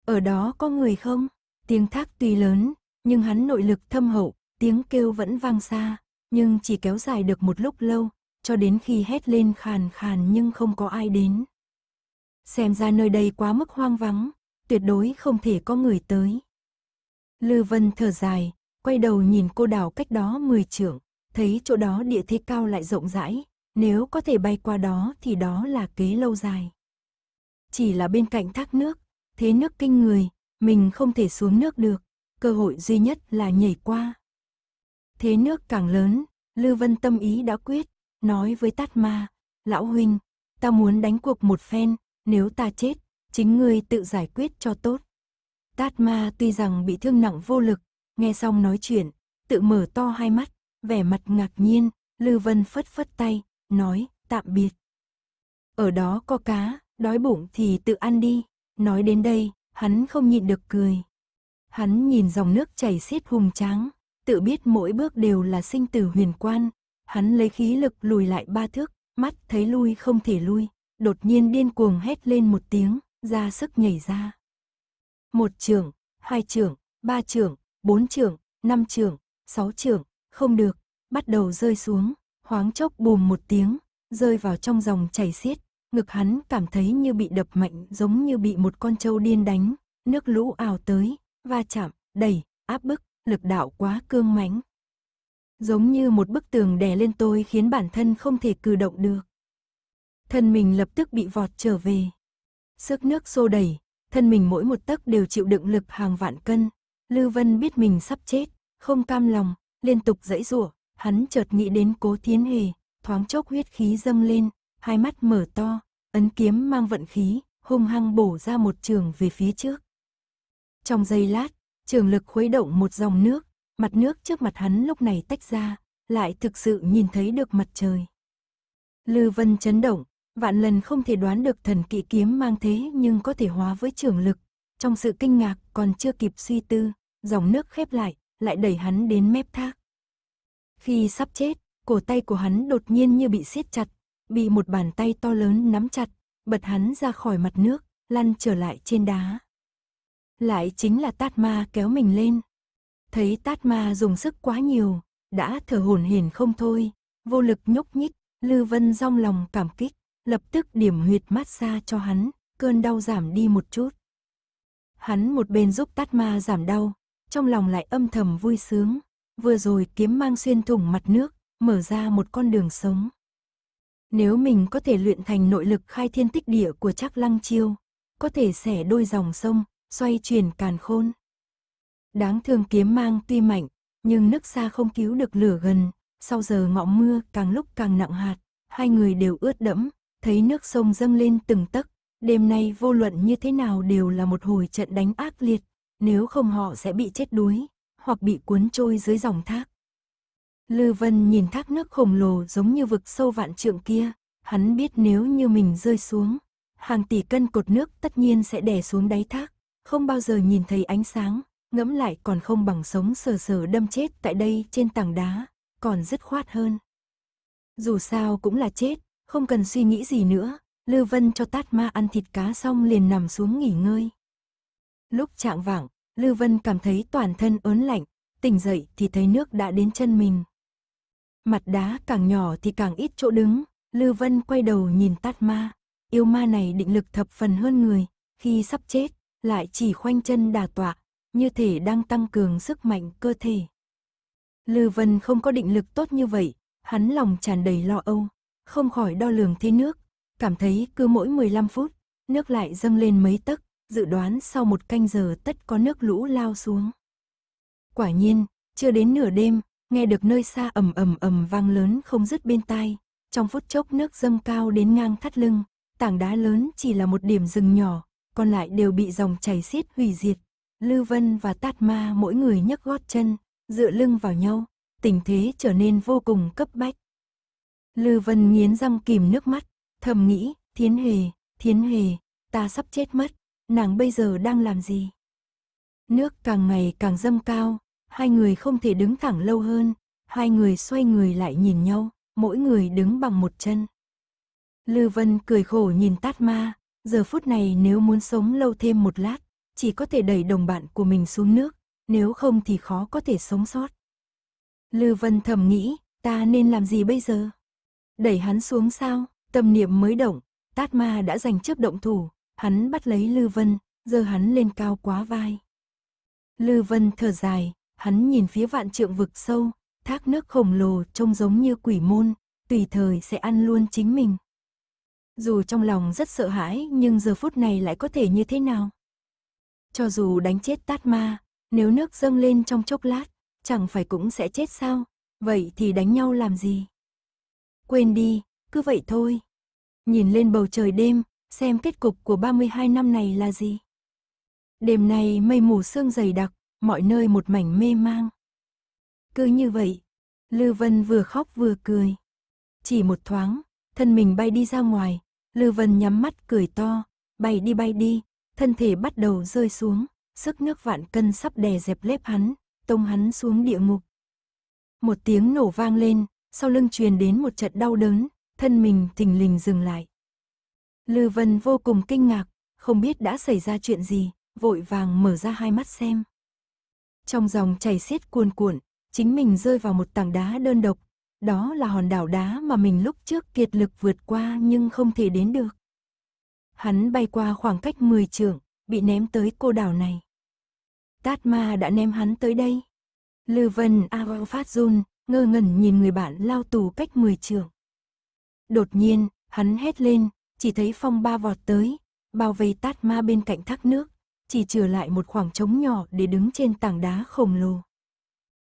[SPEAKER 1] Ở đó có người không? Tiếng thác tuy lớn, nhưng hắn nội lực thâm hậu, Tiếng kêu vẫn vang xa, nhưng chỉ kéo dài được một lúc lâu, cho đến khi hét lên khàn khàn nhưng không có ai đến. Xem ra nơi đây quá mức hoang vắng, tuyệt đối không thể có người tới. Lư Vân thở dài, quay đầu nhìn cô đảo cách đó 10 trưởng thấy chỗ đó địa thế cao lại rộng rãi, nếu có thể bay qua đó thì đó là kế lâu dài. Chỉ là bên cạnh thác nước, thế nước kinh người, mình không thể xuống nước được, cơ hội duy nhất là nhảy qua. Thế nước càng lớn, lưu Vân tâm ý đã quyết, nói với Tát Ma, lão huynh, ta muốn đánh cuộc một phen, nếu ta chết, chính ngươi tự giải quyết cho tốt. Tát Ma tuy rằng bị thương nặng vô lực, nghe xong nói chuyện, tự mở to hai mắt, vẻ mặt ngạc nhiên, lưu Vân phất phất tay, nói, tạm biệt. Ở đó có cá, đói bụng thì tự ăn đi, nói đến đây, hắn không nhịn được cười. Hắn nhìn dòng nước chảy xiết hùng tráng, tự biết mỗi bước đều là sinh tử huyền quan. Hắn lấy khí lực lùi lại ba thước, mắt thấy lui không thể lui, đột nhiên điên cuồng hét lên một tiếng, ra sức nhảy ra. Một trưởng, hai trưởng, ba trưởng, bốn trưởng, năm trưởng, sáu trưởng, không được, bắt đầu rơi xuống, hoáng chốc bùm một tiếng, rơi vào trong dòng chảy xiết, ngực hắn cảm thấy như bị đập mạnh giống như bị một con trâu điên đánh, nước lũ ào tới, va chạm, đẩy, áp bức, lực đạo quá cương mãnh. Giống như một bức tường đè lên tôi khiến bản thân không thể cử động được. Thân mình lập tức bị vọt trở về. Sức nước xô đẩy, thân mình mỗi một tấc đều chịu đựng lực hàng vạn cân. Lưu Vân biết mình sắp chết, không cam lòng, liên tục dãy rủa, hắn chợt nghĩ đến Cố Thiến Hề, thoáng chốc huyết khí dâng lên, hai mắt mở to, ấn kiếm mang vận khí, hung hăng bổ ra một trường về phía trước. Trong giây lát, trường lực khuấy động một dòng nước, mặt nước trước mặt hắn lúc này tách ra, lại thực sự nhìn thấy được mặt trời. Lư Vân chấn động, vạn lần không thể đoán được thần kỵ kiếm mang thế nhưng có thể hóa với trường lực, trong sự kinh ngạc còn chưa kịp suy tư, dòng nước khép lại, lại đẩy hắn đến mép thác. Khi sắp chết, cổ tay của hắn đột nhiên như bị siết chặt, bị một bàn tay to lớn nắm chặt, bật hắn ra khỏi mặt nước, lăn trở lại trên đá lại chính là tát ma kéo mình lên. Thấy tát ma dùng sức quá nhiều, đã thở hổn hển không thôi, vô lực nhúc nhích, Lư Vân rong lòng cảm kích, lập tức điểm huyệt mát xa cho hắn, cơn đau giảm đi một chút. Hắn một bên giúp tát ma giảm đau, trong lòng lại âm thầm vui sướng, vừa rồi kiếm mang xuyên thủng mặt nước, mở ra một con đường sống. Nếu mình có thể luyện thành nội lực khai thiên tích địa của chắc lăng chiêu, có thể xẻ đôi dòng sông, xoay chuyển càn khôn. Đáng thương kiếm mang tuy mạnh, nhưng nước xa không cứu được lửa gần, sau giờ ngọ mưa càng lúc càng nặng hạt, hai người đều ướt đẫm, thấy nước sông dâng lên từng tấc, đêm nay vô luận như thế nào đều là một hồi trận đánh ác liệt, nếu không họ sẽ bị chết đuối, hoặc bị cuốn trôi dưới dòng thác. Lư Vân nhìn thác nước khổng lồ giống như vực sâu vạn trượng kia, hắn biết nếu như mình rơi xuống, hàng tỷ cân cột nước tất nhiên sẽ đè xuống đáy thác, không bao giờ nhìn thấy ánh sáng, ngẫm lại còn không bằng sống sờ sờ đâm chết tại đây trên tảng đá, còn dứt khoát hơn. Dù sao cũng là chết, không cần suy nghĩ gì nữa, lưu Vân cho tát ma ăn thịt cá xong liền nằm xuống nghỉ ngơi. Lúc trạng vạng, lưu Vân cảm thấy toàn thân ớn lạnh, tỉnh dậy thì thấy nước đã đến chân mình. Mặt đá càng nhỏ thì càng ít chỗ đứng, lưu Vân quay đầu nhìn tát ma, yêu ma này định lực thập phần hơn người, khi sắp chết, lại chỉ khoanh chân đà tọa, như thể đang tăng cường sức mạnh cơ thể. Lư Vân không có định lực tốt như vậy, hắn lòng tràn đầy lo âu, không khỏi đo lường thế nước, cảm thấy cứ mỗi 15 phút, nước lại dâng lên mấy tấc, dự đoán sau một canh giờ tất có nước lũ lao xuống. Quả nhiên, chưa đến nửa đêm, nghe được nơi xa ầm ầm ầm vang lớn không dứt bên tai, trong phút chốc nước dâng cao đến ngang thắt lưng, tảng đá lớn chỉ là một điểm rừng nhỏ, còn lại đều bị dòng chảy xiết hủy diệt. Lưu Vân và Tát Ma mỗi người nhấc gót chân, dựa lưng vào nhau, tình thế trở nên vô cùng cấp bách. Lưu Vân nghiến răng kìm nước mắt, thầm nghĩ, Thiến Hề, Thiến Hề, ta sắp chết mất, nàng bây giờ đang làm gì? Nước càng ngày càng dâng cao, hai người không thể đứng thẳng lâu hơn, hai người xoay người lại nhìn nhau, mỗi người đứng bằng một chân. Lư Vân cười khổ nhìn Tát Ma, Giờ phút này nếu muốn sống lâu thêm một lát, chỉ có thể đẩy đồng bạn của mình xuống nước, nếu không thì khó có thể sống sót. Lư Vân thầm nghĩ, ta nên làm gì bây giờ? Đẩy hắn xuống sao? Tâm niệm mới động, Tát Ma đã giành chớp động thủ, hắn bắt lấy Lư Vân, giơ hắn lên cao quá vai. Lư Vân thở dài, hắn nhìn phía vạn trượng vực sâu, thác nước khổng lồ trông giống như quỷ môn, tùy thời sẽ ăn luôn chính mình. Dù trong lòng rất sợ hãi nhưng giờ phút này lại có thể như thế nào? Cho dù đánh chết tát ma, nếu nước dâng lên trong chốc lát, chẳng phải cũng sẽ chết sao? Vậy thì đánh nhau làm gì? Quên đi, cứ vậy thôi. Nhìn lên bầu trời đêm, xem kết cục của 32 năm này là gì. Đêm nay mây mù sương dày đặc, mọi nơi một mảnh mê mang. Cứ như vậy, Lư Vân vừa khóc vừa cười. Chỉ một thoáng, thân mình bay đi ra ngoài, Lư Vân nhắm mắt cười to, bay đi bay đi, thân thể bắt đầu rơi xuống, sức nước vạn cân sắp đè dẹp lép hắn, tông hắn xuống địa ngục. Một tiếng nổ vang lên, sau lưng truyền đến một trận đau đớn, thân mình thình lình dừng lại. Lư Vân vô cùng kinh ngạc, không biết đã xảy ra chuyện gì, vội vàng mở ra hai mắt xem. Trong dòng chảy xiết cuồn cuộn, chính mình rơi vào một tảng đá đơn độc, đó là hòn đảo đá mà mình lúc trước kiệt lực vượt qua nhưng không thể đến được. Hắn bay qua khoảng cách 10 trượng, bị ném tới cô đảo này. Tát ma đã ném hắn tới đây. Lư Vân Avon Phát Jun ngơ ngẩn nhìn người bạn lao tù cách 10 trượng. Đột nhiên, hắn hét lên, chỉ thấy phong ba vọt tới, bao vây tát ma bên cạnh thác nước, chỉ trừ lại một khoảng trống nhỏ để đứng trên tảng đá khổng lồ.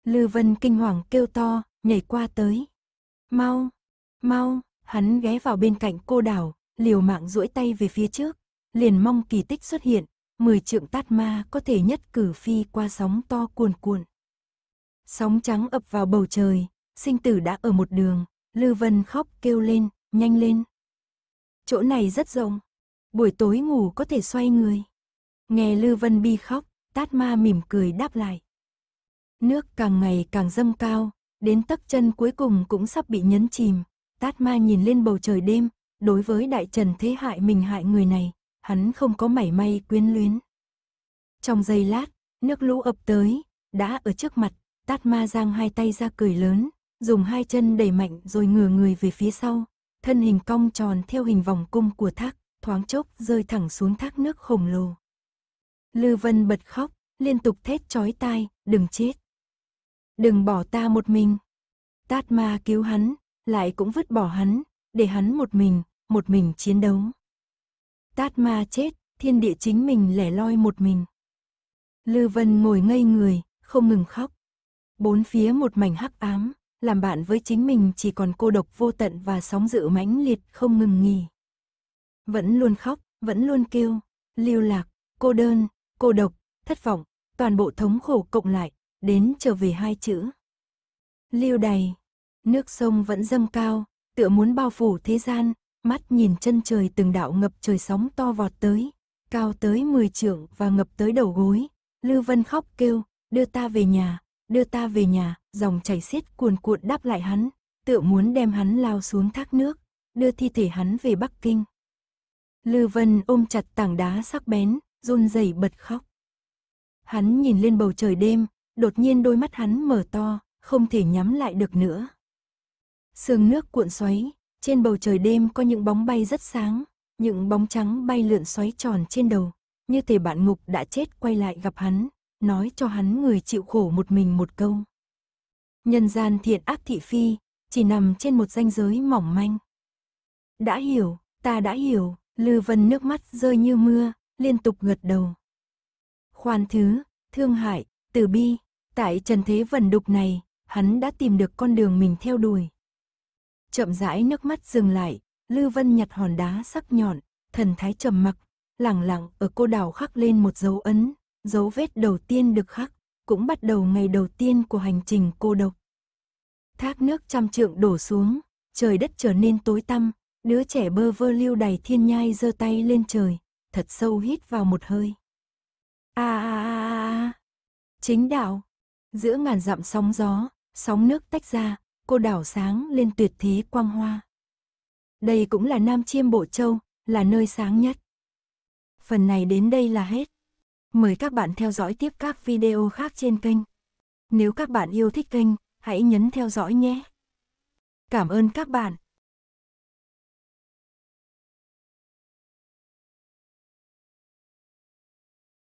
[SPEAKER 1] Lư Vân kinh hoàng kêu to, nhảy qua tới. Mau, mau, hắn ghé vào bên cạnh cô đảo, liều mạng duỗi tay về phía trước, liền mong kỳ tích xuất hiện, mười trượng tát ma có thể nhất cử phi qua sóng to cuồn cuộn. Sóng trắng ập vào bầu trời, sinh tử đã ở một đường, Lư Vân khóc kêu lên, nhanh lên. Chỗ này rất rộng, buổi tối ngủ có thể xoay người. Nghe Lư Vân Bi khóc, Tát Ma mỉm cười đáp lại. Nước càng ngày càng dâng cao, Đến tấc chân cuối cùng cũng sắp bị nhấn chìm. Tát ma nhìn lên bầu trời đêm, đối với đại trần thế hại mình hại người này, hắn không có mảy may quyến luyến. Trong giây lát, nước lũ ập tới, đã ở trước mặt, tát ma giang hai tay ra cười lớn, dùng hai chân đẩy mạnh rồi ngửa người về phía sau, thân hình cong tròn theo hình vòng cung của thác, thoáng chốc rơi thẳng xuống thác nước khổng lồ. Lư Vân bật khóc, liên tục thét chói tai, đừng chết đừng bỏ ta một mình. Tát ma cứu hắn, lại cũng vứt bỏ hắn, để hắn một mình, một mình chiến đấu. Tát ma chết, thiên địa chính mình lẻ loi một mình. Lư Vân ngồi ngây người, không ngừng khóc. Bốn phía một mảnh hắc ám, làm bạn với chính mình chỉ còn cô độc vô tận và sóng dữ mãnh liệt không ngừng nghỉ. Vẫn luôn khóc, vẫn luôn kêu, lưu lạc, cô đơn, cô độc, thất vọng, toàn bộ thống khổ cộng lại, đến trở về hai chữ. Lưu đầy nước sông vẫn dâng cao, tựa muốn bao phủ thế gian, mắt nhìn chân trời từng đạo ngập trời sóng to vọt tới, cao tới 10 trượng và ngập tới đầu gối. Lưu Vân khóc kêu, đưa ta về nhà, đưa ta về nhà, dòng chảy xiết cuồn cuộn đáp lại hắn, tựa muốn đem hắn lao xuống thác nước, đưa thi thể hắn về Bắc Kinh. lưu Vân ôm chặt tảng đá sắc bén, run rẩy bật khóc. Hắn nhìn lên bầu trời đêm, đột nhiên đôi mắt hắn mở to, không thể nhắm lại được nữa. Sương nước cuộn xoáy, trên bầu trời đêm có những bóng bay rất sáng, những bóng trắng bay lượn xoáy tròn trên đầu, như thể bạn ngục đã chết quay lại gặp hắn, nói cho hắn người chịu khổ một mình một câu. Nhân gian thiện ác thị phi, chỉ nằm trên một ranh giới mỏng manh. Đã hiểu, ta đã hiểu, Lư Vân nước mắt rơi như mưa, liên tục gật đầu. Khoan thứ, thương hại, từ bi, Tại trần thế vần đục này, hắn đã tìm được con đường mình theo đuổi. Chậm rãi nước mắt dừng lại, lưu Vân nhặt hòn đá sắc nhọn, thần thái trầm mặc, lặng lặng ở cô đảo khắc lên một dấu ấn, dấu vết đầu tiên được khắc, cũng bắt đầu ngày đầu tiên của hành trình cô độc. Thác nước trăm trượng đổ xuống, trời đất trở nên tối tăm, đứa trẻ bơ vơ lưu đầy thiên nhai giơ tay lên trời, thật sâu hít vào một hơi. A a a a. Chính đạo, Giữa ngàn dặm sóng gió, sóng nước tách ra, cô đảo sáng lên tuyệt thế quang hoa. Đây cũng là Nam Chiêm Bộ Châu, là nơi sáng nhất. Phần này đến đây là hết. Mời các bạn theo dõi tiếp các video khác trên kênh. Nếu các bạn yêu thích kênh, hãy nhấn theo dõi nhé. Cảm ơn các bạn.